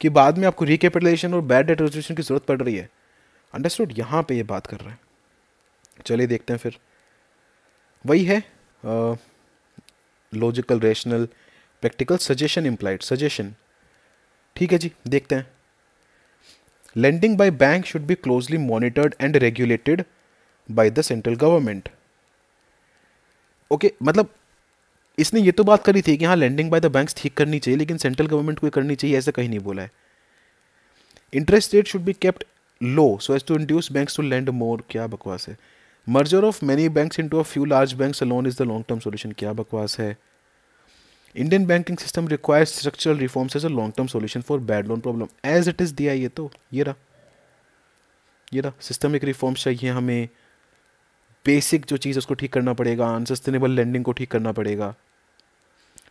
कि बाद में आपको रिकेपिटलाइजेशन और बैड डेट रेजोल्यूशन की जरूरत पड़ रही है अंडरस्टूड यहाँ पे ये यह बात कर रहे हैं चलिए देखते हैं फिर वही है logical rational practical suggestion implied suggestion ठीक है जी देखते हैं lending by bank should be closely monitored and regulated by the central government okay okay, मतलब इसने ये तो बात करी थी कि हाँ लैंडिंग बाय द बैंक्स ठीक करनी चाहिए लेकिन सेंट्रल गवर्नमेंट को करनी चाहिए ऐसा कहीं नहीं बोला है interest rate should be kept low so as to induce banks to lend more क्या बकवास है merger of many banks into a few large bank alone is the long term solution क्या बकवास है Indian banking system requires structural reforms as a long term solution for bad loan problem as it is दिया ये तो ये रहा ये रहा सिस्टमिक रिफॉर्म्स चाहिए हमें बेसिक जो चीज़ उसको ठीक करना पड़ेगा अनसस्टेनेबल लैंडिंग को ठीक करना पड़ेगा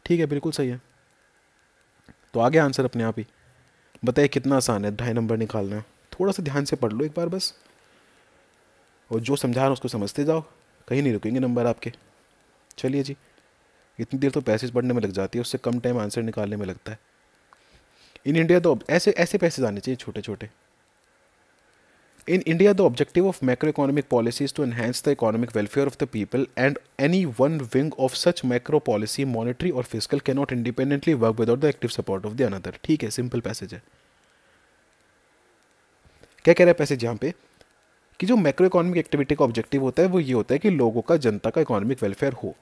ठीक है बिल्कुल सही है तो आ गया आंसर अपने आप ही बताइए कितना आसान है ढाई नंबर निकालना थोड़ा सा ध्यान से पढ़ लो एक बार बस और जो समझा रहा उसको समझते जाओ कहीं नहीं रुकेंगे नंबर आपके चलिए जी इतनी देर तो पैसेज पढ़ने में लग जाती है उससे कम टाइम आंसर निकालने में लगता है इन इंडिया तो ऐसे ऐसे पैसेज आने चाहिए छोटे छोटे In India, the objective of macroeconomic policy is to enhance the economic welfare of the people, and any one wing of such macro policy, monetary or fiscal, cannot independently work without the active support of the another. ठीक है simple passage है क्या कह रहा है passage यहाँ पे कि जो मैक्रो इकोनॉमिक एक्टिविटी का ऑब्जेक्टिव होता है वो ये होता है कि लोगों का जनता का इकोनॉमिक वेलफेयर हो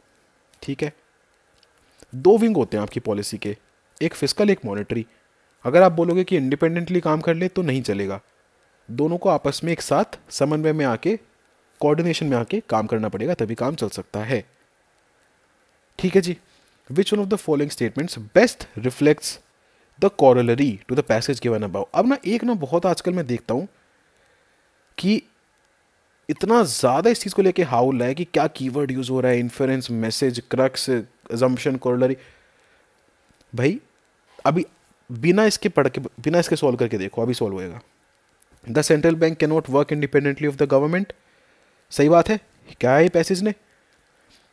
ठीक है दो विंग होते हैं आपकी पॉलिसी के एक फिजिकल एक मॉनिटरी अगर आप बोलोगे कि इंडिपेंडेंटली काम कर ले तो नहीं चलेगा दोनों को आपस में एक साथ समन्वय में आके कोऑर्डिनेशन में आके काम करना पड़ेगा तभी काम चल सकता है ठीक है जी which one of the following statements best reflects the corollary to the passage given about अब ना एक ना बहुत आजकल मैं देखता हूँ कि इतना ज़्यादा इस चीज़ को लेके हाउल है कि क्या कीवर्ड यूज़ हो रहा है influence message crux assumption corollary भाई अभी बिना इसके पढ़ के बिना इसके सॉल्व करके देखो अभी सॉल्व होएगा the central bank can not work independently of the government सही बात है क्या है ये पैसेज ने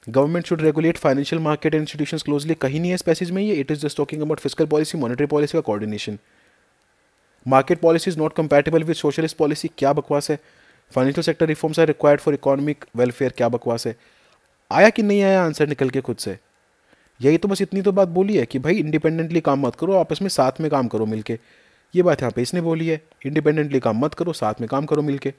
government should regulate financial market institution closely कहीं नहीं है इस पैसेज में ये it is just talking about physical policy monetary policy का coordination market policy is not compatible with socialist policy क्या बकवास है financial sector reforms are required for economic welfare क्या बकवास है आया कि नहीं आया आंसर निकल के खुद से यही तो बस इतनी तो बात बोली है कि भाई इंडिपेंडेंटली काम मत करो आपस में साथ में काम करो मिलके ये बात यहाँ पे इसने बोली है इंडिपेंडेंटली काम मत करो साथ में काम करो मिलके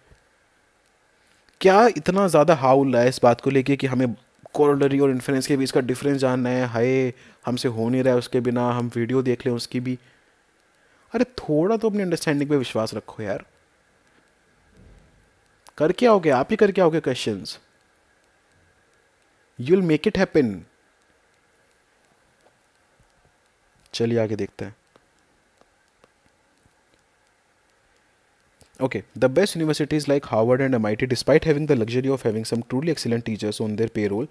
क्या इतना ज़्यादा हाउल है इस बात को लेके कि हमें कोरोलरी और इन्फ्लुएंस के बीच का डिफरेंस जानना है हाय हमसे हो नहीं रहा है उसके बिना हम वीडियो देख लें उसकी भी अरे थोड़ा तो अपनी अंडरस्टैंडिंग पे विश्वास रखो यार करके आओगे आप ही करके आओगे question you will make it happen चलिए आगे देखते हैं Okay, the best universities like Harvard and MIT, despite having the luxury of having some truly excellent teachers on their payroll,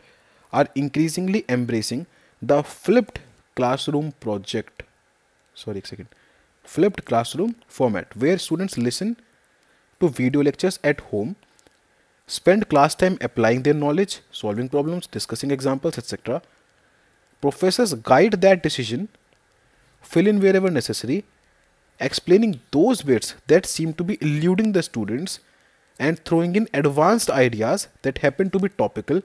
are increasingly embracing the flipped classroom project. Sorry, a second. Flipped classroom format where students listen to video lectures at home, spend class time applying their knowledge, solving problems, discussing examples, etc. Professors guide that decision, fill in wherever necessary, explaining those bits that seem to be eluding the students and throwing in advanced ideas that happen to be topical.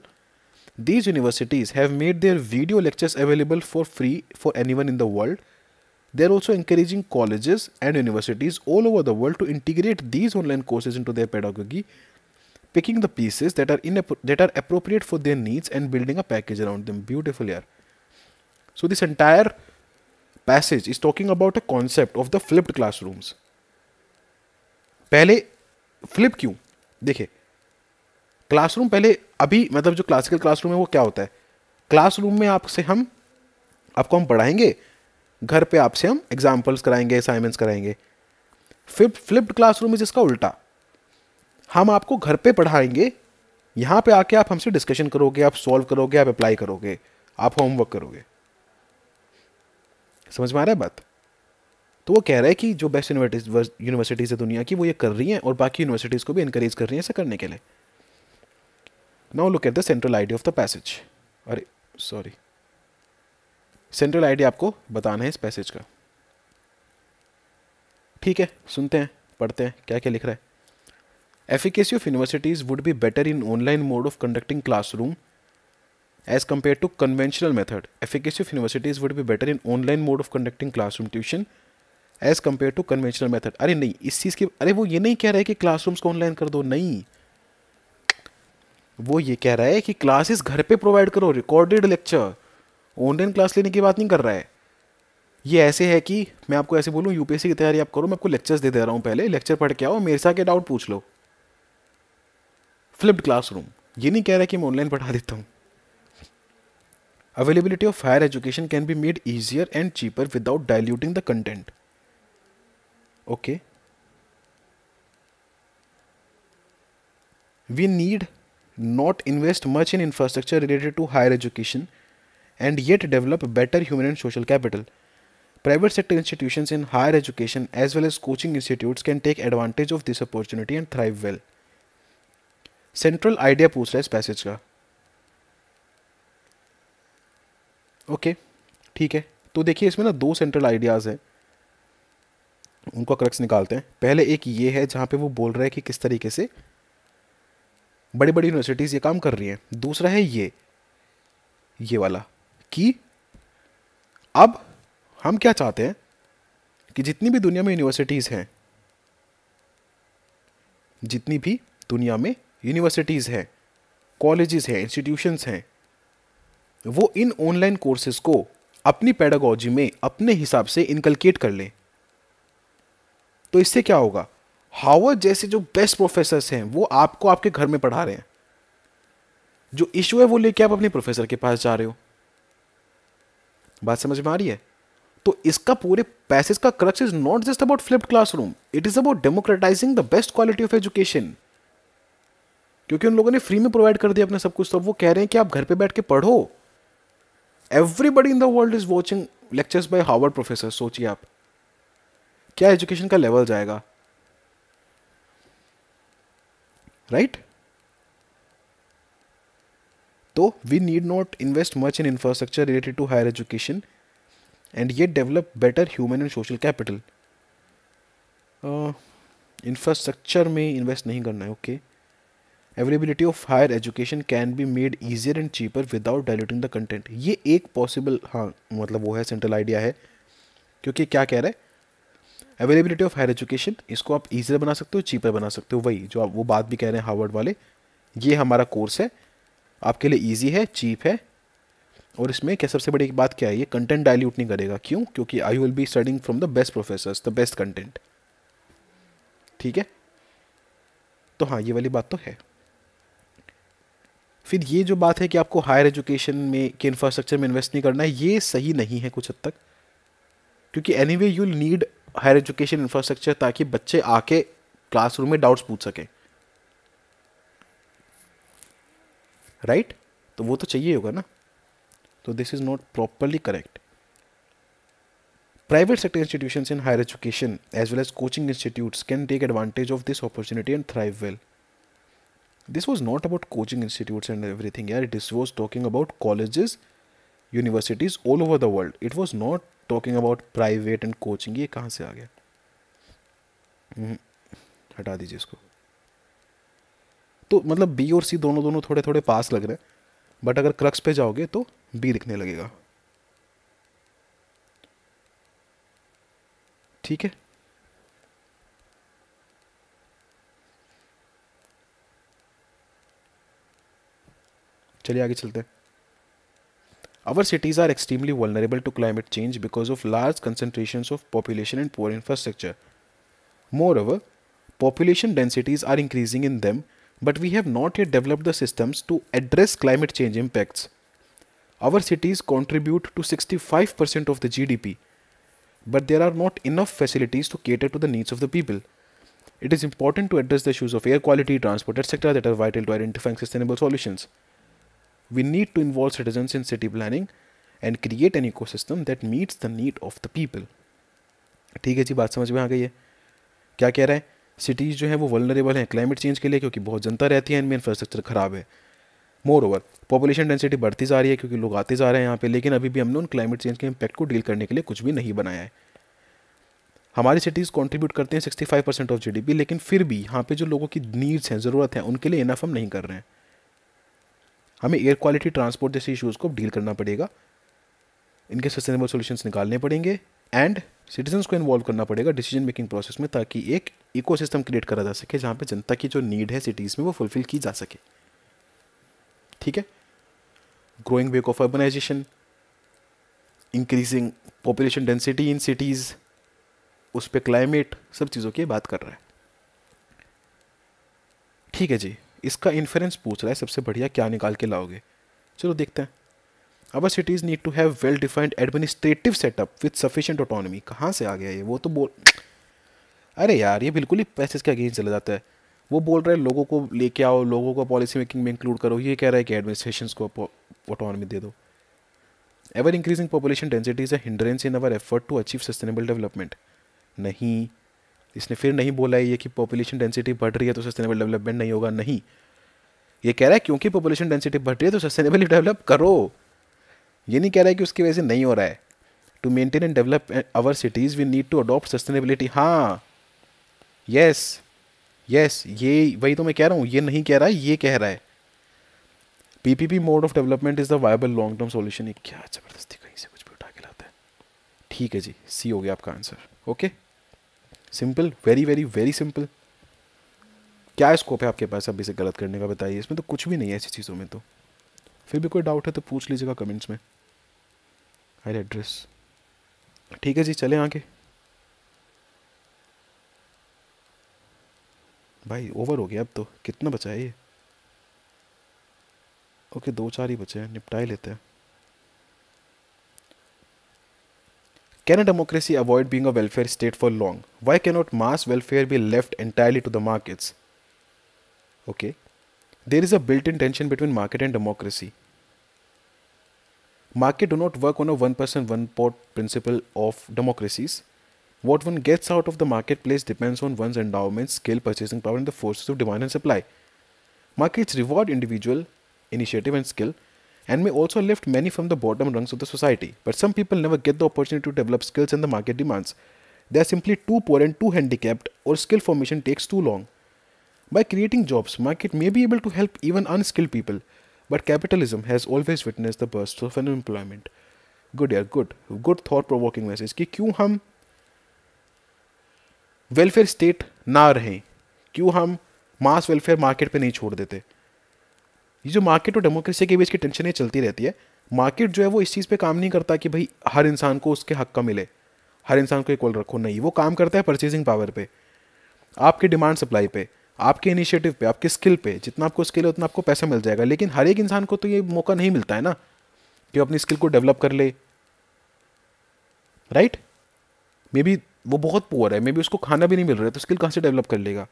These universities have made their video lectures available for free for anyone in the world. They are also encouraging colleges and universities all over the world to integrate these online courses into their pedagogy, picking the pieces that are, that are appropriate for their needs and building a package around them. Beautiful, yeah. So this entire passage is talking about a concept of the flipped classrooms पहले flip क्यों देखिए classroom पहले अभी मतलब जो classical classroom है वो क्या होता है क्लासरूम में आपसे हम आपको हम पढ़ाएंगे घर पे आपसे हम एग्जाम्पल्स कराएंगे असाइनमेंट्स कराएंगे फिर फ्लिप्ड क्लासरूम में जिसका उल्टा हम आपको घर पे पढ़ाएंगे यहाँ पे आके आप हमसे डिस्कशन करोगे आप सॉल्व करोगे आप अप्लाई करोगे आप होमवर्क करोगे समझ में आ रहा है बात तो वो कह रहा है कि जो बेस्ट यूनिवर्सिटीज़ है दुनिया की वो ये कर रही हैं और बाकी यूनिवर्सिटीज़ को भी इनक्रेज कर रही हैं ऐसा करने के लिए now look at the central idea of the passage अरे सॉरी सेंट्रल आइडिया आपको बताना है इस पैसेज का ठीक है सुनते हैं पढ़ते हैं क्या क्या लिख रहा है efficacy of universities would be better in online mode of conducting classroom as compare to conventional method efficacy of universities would be better in online mode of conducting tuition as compare to conventional method अरे नहीं इस चीज़ की अरे वो ये नहीं कह रहा है कि क्लासरूम्स को ऑनलाइन कर दो नहीं वो ये कह रहा है कि क्लासेस घर पे प्रोवाइड करो रिकॉर्डेड लेक्चर ऑनलाइन क्लास लेने की बात नहीं कर रहा है ये ऐसे है कि मैं आपको ऐसे बोलूँ यूपीएससी की तैयारी आप करो मैं आपको लेक्चर्स दे दे रहा हूँ पहले लेक्चर पढ़ के आओ मेरे साथ डाउट पूछ लो फ्लिप्ड क्लासरूम ये नहीं कह रहा है कि मैं ऑनलाइन पढ़ा देता हूँ Availability of higher education can be made easier and cheaper without diluting the content. Okay. We need not invest much in infrastructure related to higher education and yet develop better human and social capital. Private sector institutions in higher education as well as coaching institutes can take advantage of this opportunity and thrive well. Central idea posted as passage. Okay ठीक है तो देखिए इसमें ना दो central ideas हैं उनको crux निकालते हैं पहले एक ये है जहाँ पे वो बोल रहे हैं कि किस तरीके से बड़ी बड़ी यूनिवर्सिटीज़ ये काम कर रही हैं दूसरा है ये ये वाला कि अब हम क्या चाहते हैं कि जितनी भी दुनिया में यूनिवर्सिटीज़ हैं जितनी भी दुनिया में यूनिवर्सिटीज़ हैं कॉलेजेस हैं इंस्टीट्यूशंस हैं वो इन ऑनलाइन कोर्सेज को अपनी पैडागोजी में अपने हिसाब से इनकलकेट कर लें तो इससे क्या होगा हावर जैसे जो बेस्ट प्रोफेसर्स हैं वो आपको आपके घर में पढ़ा रहे हैं जो इशू है वो लेके आप अपने प्रोफेसर के पास जा रहे हो बात समझ में आ रही है तो इसका पूरे पैसेज का crux is not just about flipped classroom it is about democratizing the best quality of education क्योंकि उन लोगों ने फ्री में प्रोवाइड कर दिया अपना सब कुछ तो वो कह रहे हैं कि आप घर पे बैठ के पढ़ो everybody in the world is watching lectures by Harvard professor सोचिए आप क्या एजुकेशन का लेवल जाएगा राइट right? तो we need not invest much in infrastructure related to higher education and ये develop better human and social capital infrastructure में invest नहीं करना है okay okay? Availability of higher education can be made easier and cheaper without diluting the content ये एक possible हाँ मतलब वो है सेंट्रल आइडिया है क्योंकि क्या कह रहे हैं अवेलेबिलिटी ऑफ हायर एजुकेशन इसको आप ईजियर बना सकते हो चीपर बना सकते हो वही जो आप वो बात भी कह रहे हैं हार्वर्ड वाले ये हमारा कोर्स है आपके लिए ईजी है चीप है और इसमें क्या सबसे बड़ी बात क्या है ये कंटेंट डायल्यूट नहीं करेगा क्यों क्योंकि I will be studying from the best professors the best content ठीक है तो हाँ ये वाली बात तो है फिर ये जो बात है कि आपको हायर एजुकेशन में के इंफ्रास्ट्रक्चर में इन्वेस्ट नहीं करना है ये सही नहीं है कुछ हद तक क्योंकि anyway you need higher education infrastructure ताकि बच्चे आके क्लासरूम में डाउट्स पूछ सकें राइट right? तो वो तो चाहिए होगा ना तो this is not properly correct private sector institution in higher education as well as coaching institute can take advantage of this opportunity and thrive well. this was not about coaching institutes and everything yeah this was talking about colleges universities all over the world it was not talking about private and coaching ये कहाँ से आ गया हटा दीजिए इसको तो मतलब B और सी दोनों दोनों थोड़े थोड़े पास लग रहे हैं बट अगर क्रक्स पे जाओगे तो बी दिखने लगेगा ठीक है Our cities are extremely vulnerable to climate change because of large concentrations of population and poor infrastructure. Moreover, population densities are increasing in them, but we have not yet developed the systems to address climate change impacts. Our cities contribute to 65% of the GDP, but there are not enough facilities to cater to the needs of the people. It is important to address the issues of air quality, transport, etc., that are vital to identifying sustainable solutions. We need to involve citizens in city planning and create an ecosystem that meets the need of the people. ठीक है जी बात समझ में आ गई है क्या कह रहा है सिटीज़ जो है वो वलनरेबल हैं क्लाइमेट चेंज के लिए क्योंकि बहुत जनता रहती है इनमें इंफ्रास्ट्रक्चर ख़राब है मोर ओवर पॉपुलेशन डेंसिटी बढ़ती जा रही है क्योंकि लोग आते जा रहे हैं यहाँ पे लेकिन अभी भी हमने उन क्लाइमेट चेंज के इम्पैक्ट को डील करने के लिए कुछ भी नहीं बनाया है हमारी सिटीज़ कॉन्ट्रीब्यूट करते हैं सिक्सटी परसेंट ऑफ जी लेकिन फिर भी यहाँ पर जो लोगों की नीड्स हैं ज़रूरत है उनके लिए इनफ हम नहीं कर रहे हैं हमें एयर क्वालिटी ट्रांसपोर्ट जैसे इशूज़ को डील करना पड़ेगा इनके सस्टेनेबल सोल्यूशंस निकालने पड़ेंगे एंड सिटीजन्स को इन्वॉल्व करना पड़ेगा डिसीजन मेकिंग प्रोसेस में ताकि एक इकोसिस्टम क्रिएट करा जा सके जहाँ पे जनता की जो नीड है सिटीज़ में वो फुलफ़िल की जा सके ठीक है growing wake of urbanization increasing population density in cities उस पर क्लाइमेट सब चीज़ों की बात कर रहा है ठीक है जी इसका इन्फ्रेंस पूछ रहा है सबसे बढ़िया क्या निकाल के लाओगे चलो देखते हैं our cities need to have well defined administrative setup with sufficient autonomy कहाँ से आ गया ये वो तो बोल <sniffs> अरे यार ये बिल्कुल ही पैसेज के अगेंस्ट चला जाता है वो बोल रहे हैं लोगों को लेके आओ लोगों को पॉलिसी मेकिंग में इंक्लूड करो ये कह रहा है कि एडमिनिस्ट्रेशन को ऑटोनॉमी दे दो ever increasing population density is a hindrance in our effort to achieve sustainable development नहीं इसने फिर नहीं बोला ये कि पॉपुलेशन डेंसिटी बढ़ रही है तो सस्टेनेबल डेवलपमेंट नहीं होगा नहीं ये कह रहा है क्योंकि पॉपुलेशन डेंसिटी बढ़ रही है तो सस्टेनेबल डेवलप <laughs> करो ये नहीं कह रहा है कि उसकी वजह से नहीं हो रहा है to maintain and develop our cities we need to adopt sustainability हाँ यस यस ये वही तो मैं कह रहा हूँ ये नहीं कह रहा है ये कह रहा है PPP mode of development is the viable long term solution क्या ज़बरदस्ती कहीं से कुछ भी उठा के लाता है ठीक है जी सी हो गया आपका answer okay okay? Simple very very very simple क्या स्कोप है आपके पास अब इसे गलत करने का बताइए इसमें तो कुछ भी नहीं है ऐसी चीज़ों में तो फिर भी कोई डाउट है तो पूछ लीजिएगा कमेंट्स में आई एड्रेस ठीक है जी चले आगे भाई ओवर हो गया अब तो कितना बचा है ये ओके दो चार ही बचे हैं निपटाई लेते हैं Can a democracy avoid being a welfare state for long? Why cannot mass welfare be left entirely to the markets? Okay. There is a built-in tension between market and democracy. Market do not work on a one person one pot principle of democracies. What one gets out of the marketplace depends on one's endowment, skill, purchasing power and the forces of demand and supply. Markets reward individual initiative and skill and may also lift many from the bottom rungs of the society. But some people never get the opportunity to develop skills and the market demands. They are simply too poor and too handicapped, or skill formation takes too long. By creating jobs, market may be able to help even unskilled people, but capitalism has always witnessed the bursts of unemployment. Good यार good, good thought provoking message कि क्यों हम welfare state ना रहें क्यों हम mass welfare market पे नहीं छोड़ देते ये जो मार्केट और डेमोक्रेसी के बीच की टेंशनें चलती रहती है मार्केट जो है वो इस चीज़ पे काम नहीं करता कि भाई हर इंसान को उसके हक का मिले हर इंसान को इक्वल रखो नहीं वो काम करता है परचेजिंग पावर पे आपके डिमांड सप्लाई पे आपके इनिशिएटिव पे आपके स्किल पे जितना आपको स्किल है उतना आपको पैसा मिल जाएगा लेकिन हर एक इंसान को तो ये मौका नहीं मिलता है ना कि अपनी स्किल को डेवलप कर ले राइट मे बी वो बहुत पुअर है मे बी उसको खाना भी नहीं मिल रहा है तो स्किल कहाँ से डेवलप कर लेगा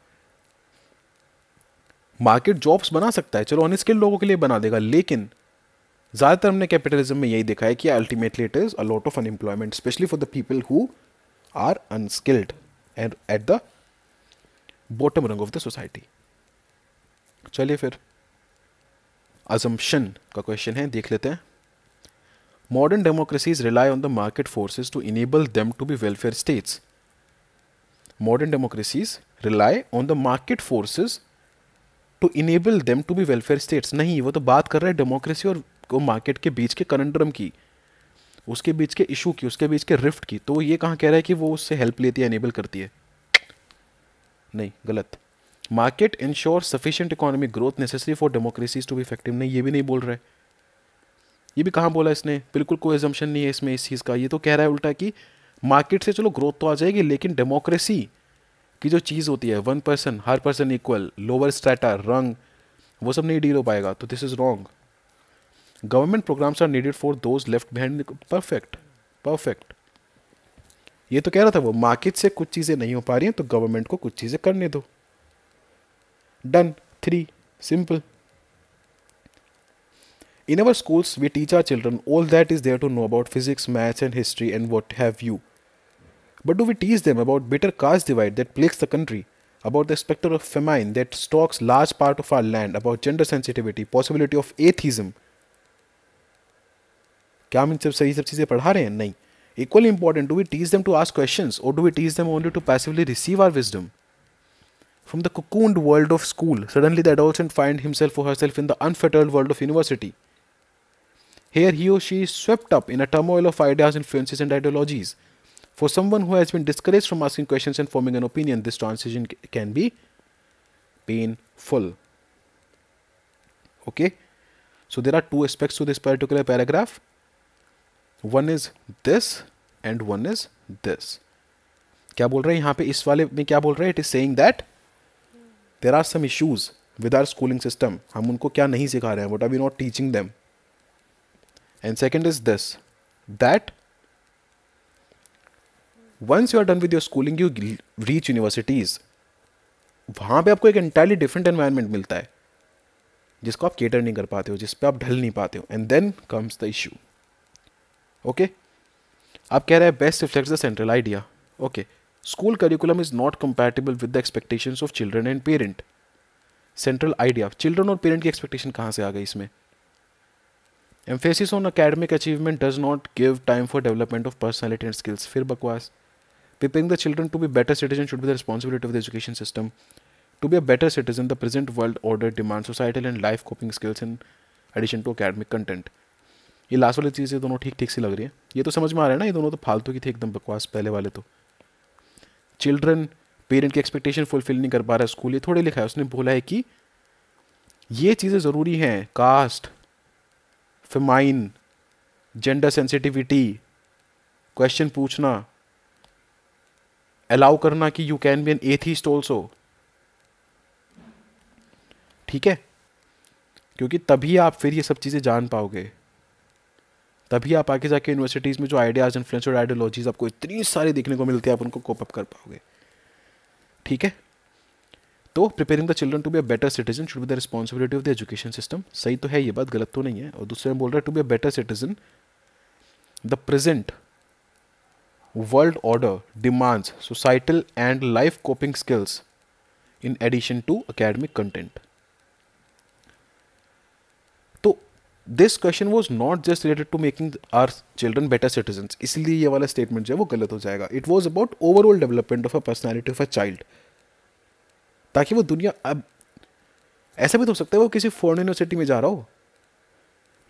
मार्केट जॉब्स बना सकता है चलो अनस्किल्ड लोगों के लिए बना देगा लेकिन ज़्यादातर हमने कैपिटलिज्म में यही देखा है कि ultimately it is a lot of unemployment specially for the people who are unskilled and at the bottom rung of the society चलिए फिर अजम्पन का क्वेश्चन है देख लेते हैं modern democracies rely on the market forces to enable them to be welfare states modern democracies rely on the market forces to enable them to be welfare states नहीं वो तो बात कर रहे हैं डेमोक्रेसी और को मार्केट के बीच के करंड्रम की उसके बीच के इशू की उसके बीच के रिफ्ट की तो ये कहाँ कह रहा है कि वो उससे हेल्प लेती है इनेबल करती है नहीं गलत market ensure sufficient economic growth necessary for democracies to be effective नहीं ये भी नहीं बोल रहा है ये भी कहाँ बोला इसने बिल्कुल कोई एजम्पन नहीं है इसमें इस चीज़ का ये तो कह रहा है उल्टा कि मार्केट से चलो ग्रोथ तो आ जाएगी लेकिन डेमोक्रेसी कि जो चीज़ होती है वन पर्सन हर person equal lower strata rung वो सब नहीं डील हो पाएगा तो this is wrong government programs are needed for those left behind perfect perfect ये तो कह रहा था वो मार्केट से कुछ चीज़ें नहीं हो पा रही हैं तो गवर्नमेंट को कुछ चीज़ें करने दो done three simple in our schools we teach our children all that is there to know about physics maths and history and what have you But do we tease them about bitter caste divide that plagues the country, about the specter of famine that stalks large part of our land, about gender sensitivity, possibility of atheism? क्या हम इन सही सब चीज़ें पढ़ा रहे हैं नहीं equally important do we teach them to ask questions or do we teach them only to passively receive our wisdom from the cocooned world of school suddenly the adolescent finds himself or herself in the unfettered world of university here he or she is swept up in a turmoil of ideas influences and ideologies for someone who has been discouraged from asking questions and forming an opinion, this transition can be painful. Okay. So there are two aspects to this particular paragraph. One is this and one is this. क्या बोल रहे हैं यहाँ पे इस वाले में क्या बोल रहे हैं it is saying that there are some issues with our schooling system हम उनको क्या नहीं सिखा रहे हैं what are we not teaching them and second is this that once you are done with your schooling you reach universities वहाँ पे आपको एक एंटायरली डिफरेंट एनवायरनमेंट मिलता है जिसको आप केटर नहीं कर पाते हो जिस पर आप ढल नहीं पाते हो and then comes the issue okay आप कह रहे हैं best reflect the central idea okay school curriculum is not compatible with the expectations of children and parent central idea children और पेरेंट की एक्सपेक्टेशन कहाँ से आ गई इसमें emphasis on academic achievement does not give time for development of personality and skills फिर बकवास Preparing the children to be better citizens should be the responsibility of the education system. To be a better citizen, the present world order demands societal and life coping skills in addition to academic content. ये last वाली चीज़ें दोनों ठीक ठीक सी लग रही है ये तो समझ में आ रहा है ना ये दोनों तो फालतू की थी एकदम बकवास पहले वाले तो चिल्ड्रन पेरेंट की एक्सपेक्टेशन फुलफिल नहीं कर पा रहा है स्कूल ये थोड़े लिखा है उसने बोला है कि ये चीज़ें ज़रूरी हैं caste feminine gender sensitivity question पूछना अलाउ करना कि you can be an atheist also ठीक है क्योंकि तभी आप फिर ये सब चीज़ें जान पाओगे तभी आप आगे जाके यूनिवर्सिटीज़ में जो आइडियाज़ इन्फ्लुएंस और आइडियोलॉजीज़ आपको इतनी सारी देखने को मिलती है आप उनको कोप अप कर पाओगे ठीक है तो preparing the children to be a better citizen should be the responsibility of the education system सही तो है ये बात गलत तो नहीं है और दूसरे में बोल रहा है to be a better citizen the present world order demands societal and life coping skills in addition to academic content. तो this question was not just related to making our children better citizen इसलिए ये वाला statement जो है वो गलत हो जाएगा it was about overall development of a personality of a child ताकि वो दुनिया अब ऐसा भी तो हो सकता है वो किसी फॉरन यूनिवर्सिटी में जा रहा हो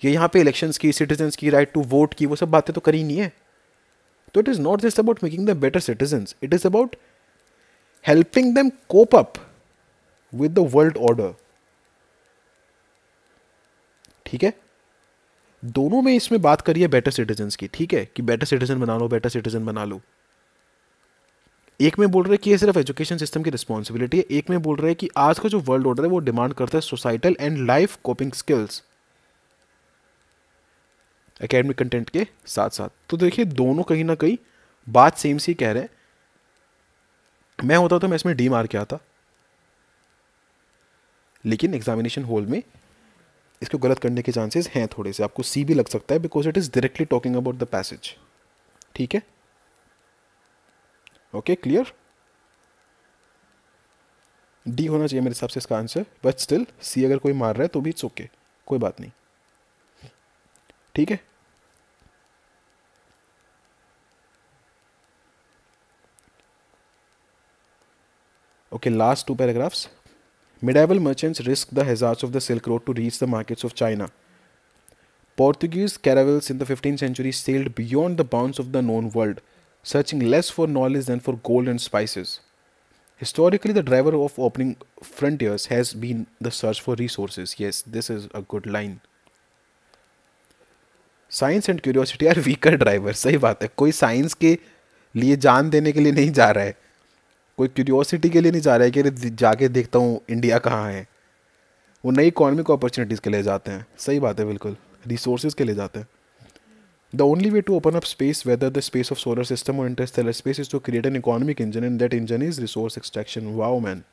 ये यहाँ पे इलेक्शंस की सिटीजन्स की राइट टू वोट की वो सब बातें तो करी नहीं है तो it is not just about making the better citizens it is about helping them cope up with the world order ठीक है दोनों में इसमें बात करिए बेटर सिटीजन की ठीक है कि बेटर सिटीजन बना लो बेटर सिटीजन बना लो एक में बोल रहे कि ये सिर्फ एजुकेशन सिस्टम की रिस्पॉन्सिबिलिटी है एक में बोल रहे कि आज का जो वर्ल्ड ऑर्डर है वो डिमांड करता है societal and life coping skills academic content के साथ साथ तो देखिए दोनों कहीं ना कहीं बात सेम सी कह रहे हैं मैं होता तो मैं इसमें डी मार के आता लेकिन एग्जामिनेशन हॉल में इसको गलत करने के चांसेस हैं थोड़े से आपको सी भी लग सकता है because it is directly talking about the passage ठीक है ओके क्लियर डी होना चाहिए मेरे हिसाब से इसका आंसर बट स्टिल सी अगर कोई मार रहा है तो भी इट्स ओके okay, कोई बात नहीं ठीक है Okay, last two paragraphs. Medieval merchants risked the hazards of the Silk Road to reach the markets of China. Portuguese caravels in the 15th century sailed beyond the bounds of the known world, searching less for knowledge than for gold and spices. Historically, the driver of opening frontiers has been the search for resources. Yes, this is a good line. Science and curiosity are weaker driver सही बात है कोई science के लिए जान देने के लिए नहीं जा रहा है कोई क्यूरियोसिटी के लिए नहीं जा रहा है कि अरे जाके देखता हूँ इंडिया कहाँ है वो नई इकोनॉमिक अपॉर्चुनिटीज़ के लिए जाते हैं सही बात है बिल्कुल रिसोर्स के लिए जाते हैं the only way to open up space whether the space of solar system और interstellar space is to create an economic engine and that engine is resource extraction wow man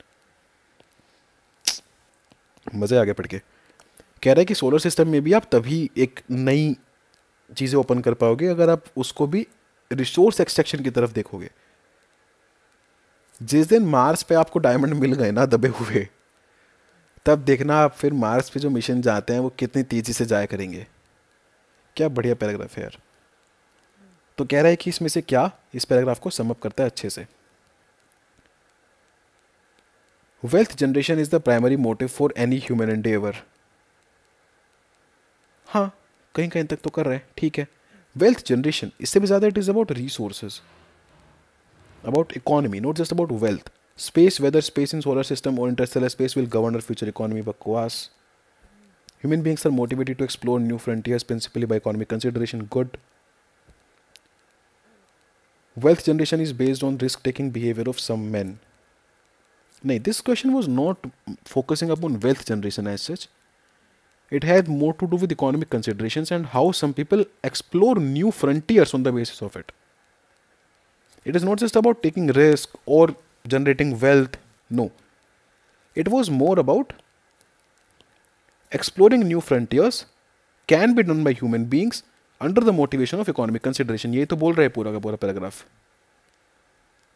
मज़े आगे पढ़ के कह रहे हैं कि सोलर सिस्टम में भी आप तभी एक नई चीज़ें ओपन कर पाओगे अगर आप उसको भी रिसोर्स एक्सट्रैक्शन की तरफ देखोगे जिस दिन मार्स पे आपको डायमंड मिल गए ना दबे हुए तब देखना आप फिर मार्स पे जो मिशन जाते हैं वो कितनी तेज़ी से जाया करेंगे क्या बढ़िया पैराग्राफ है यार तो कह रहा है कि इसमें से क्या इस पैराग्राफ को समअप करता है अच्छे से wealth generation is the primary motive for any human endeavour हाँ कहीं कहीं तक तो कर रहे हैं ठीक है वेल्थ जनरेशन इससे भी ज़्यादा it is about resources about economy not just about wealth space whether space in solar system और interstellar space will govern future economy बकवास human beings are motivated to explore new frontiers principally by economic consideration good wealth generation is based on risk taking behaviour of some man नहीं this question was not focusing upon wealth generation as such it has more to do with economic considerations and how some people explore new frontiers on the basis of it. It is not just about taking risk or generating wealth, no. It was more about exploring new frontiers can be done by human beings under the motivation of economic consideration. ये तो बोल रहा है पूरा का पूरा paragraph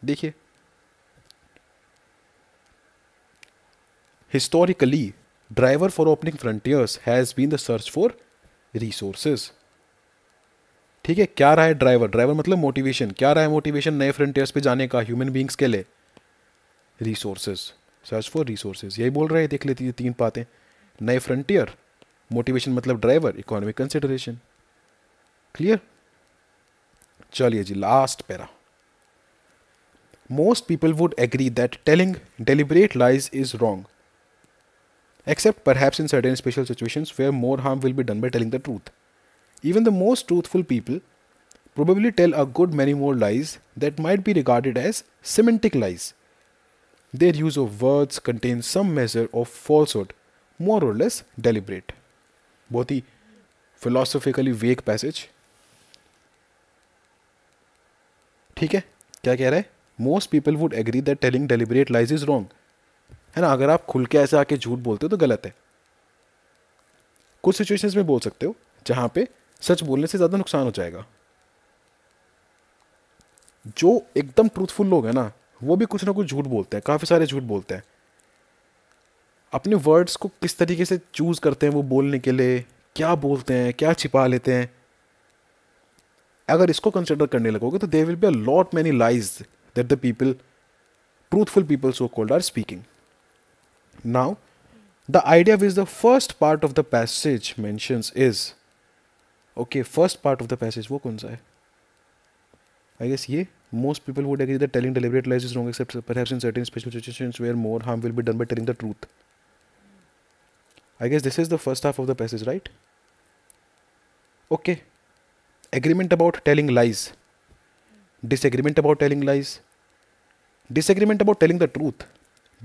देखिए historically. driver for opening frontiers has been the search for resources ठीक है क्या रहा है ड्राइवर ड्राइवर मतलब मोटिवेशन क्या रहा है मोटिवेशन नए फ्रंटियर्स पे जाने का ह्यूमन बींग्स के लिए रिसोर्सेज सर्च फॉर रिसोर्सेज यही बोल रहे हैं देख लेती है तीन बातें नए फ्रंटियर मोटिवेशन मतलब ड्राइवर इकोनॉमिक कंसिडरेशन क्लियर चलिए जी last para most people would agree that telling deliberate lies is wrong except perhaps in certain special situations where more harm will be done by telling the truth. Even the most truthful people probably tell a good many more lies that might be regarded as semantic lies. Their use of words contains some measure of falsehood, more or less deliberate. बहुत philosophically vague passage. ठीक है क्या कह रहा है most people would agree that telling deliberate lies is wrong है ना अगर आप खुल के ऐसे आके झूठ बोलते हो तो गलत है कुछ सिचुएशंस में बोल सकते हो जहां पे सच बोलने से ज़्यादा नुकसान हो जाएगा जो एकदम ट्रूथफुल लोग हैं ना वो भी कुछ ना कुछ झूठ बोलते हैं काफ़ी सारे झूठ बोलते हैं अपने वर्ड्स को किस तरीके से चूज़ करते हैं वो बोलने के लिए क्या बोलते हैं क्या छिपा लेते हैं अगर इसको कंसिडर करने लगोगे तो they will be a lot many lies that the people truthful people so called are speaking Now, the idea which the first part of the passage mentions is okay, first part of the passage, wo kun hai? I guess ye. Most people would agree that telling deliberate lies is wrong, except perhaps in certain special situations where more harm will be done by telling the truth. I guess this is the first half of the passage, right? Okay. Agreement about telling lies. Disagreement about telling lies. Disagreement about telling the truth.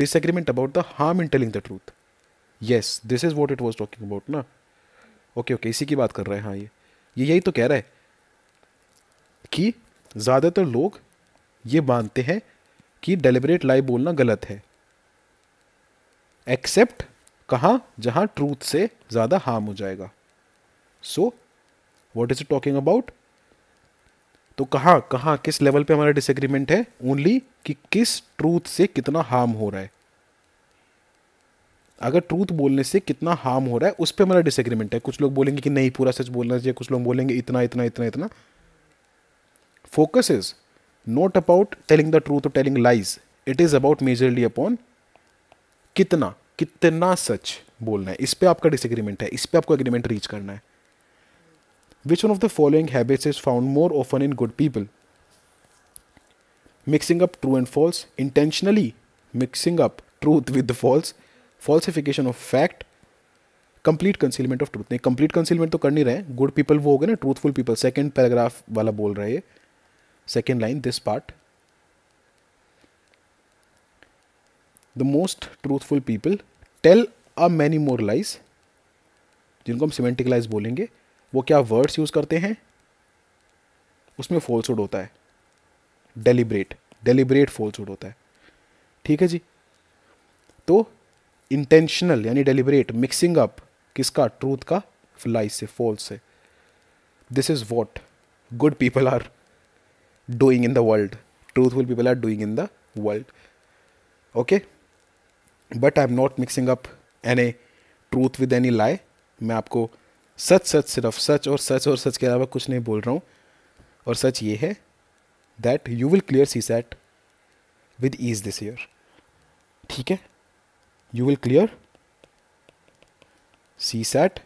disagreement about the harm in telling the truth yes this is what it was talking about ना okay okay इसी की बात कर रहे हैं हाँ ये ये यही तो कह रहा है कि ज़्यादातर लोग ये मानते हैं कि डेलिबरेट लाइव बोलना गलत है एक्सेप्ट कहाँ जहाँ ट्रूथ से ज़्यादा हार्म हो जाएगा so what is it talking about तो कहाँ कहाँ किस लेवल पे हमारा डिसएग्रीमेंट है ओनली कि किस ट्रूथ से कितना हार्म हो रहा है अगर ट्रूथ बोलने से कितना हार्म हो रहा है उस पर हमारा डिसएग्रीमेंट है कुछ लोग बोलेंगे कि नहीं पूरा सच बोलना चाहिए कुछ लोग बोलेंगे इतना इतना इतना इतना focus is not about telling the truth और telling lies it is about majorly upon कितना कितना सच बोलना है इस पर आपका डिसएग्रीमेंट है इस पर आपको एग्रीमेंट रीच करना है Which one of the following habits is found more often in good people? Mixing up true and false, intentionally mixing up truth with the false, falsification of fact, complete concealment of truth नहीं complete concealment तो कर नहीं रहे good people वो हो गए ना truthful people second paragraph वाला बोल रहे हैं second line this part the most truthful people tell a many more lies जिनको हम सिमेंटिक लाइज बोलेंगे वो क्या वर्ड्स यूज़ करते हैं उसमें फॉल्सूड होता है डेलिब्रेट डेलिब्रेट फॉल्सुड होता है ठीक है जी तो इंटेंशनल यानी डेलिब्रेट मिक्सिंग अप किसका ट्रूथ का लाई से फॉल्स से this is what good people are doing in the world truthful people are doing in the world okay but I am not mixing up an a truth with any lie मैं आपको सच सच सिर्फ सच और सच और सच के अलावा कुछ नहीं बोल रहा हूँ और सच ये है that you will clear CSAT with ease this year ठीक है you will clear CSAT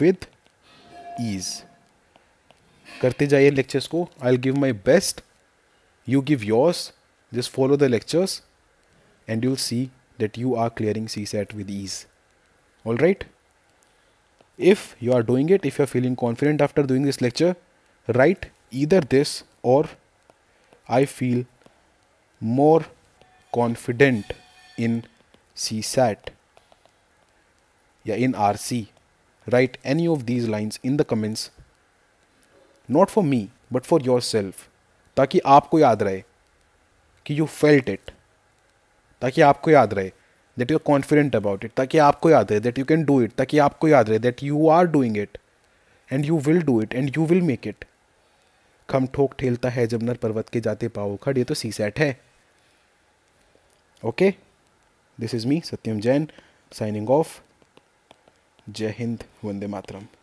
with ease करते जाइए लेक्चर्स को I will give my best you give yours just the lectures and you will see that you are clearing CSAT with ease all right if you are doing it if you are feeling confident after doing this lecture write either this or i feel more confident in csat yeah in rc write any of these lines in the comments not for me but for yourself ताकि आपको याद रहे कि you felt it. ताकि आपको याद रहे that you are confident about it ताकि आपको याद रहे that you can do it ताकि आपको याद रहे that you are doing it and you will do it and you will make it खम ठोक ठेलता है जब नर पर्वत के जाते पाओ खड़ ये तो सी सेट है okay this is me Satyam Jain signing off जय हिंद वंदे मातरम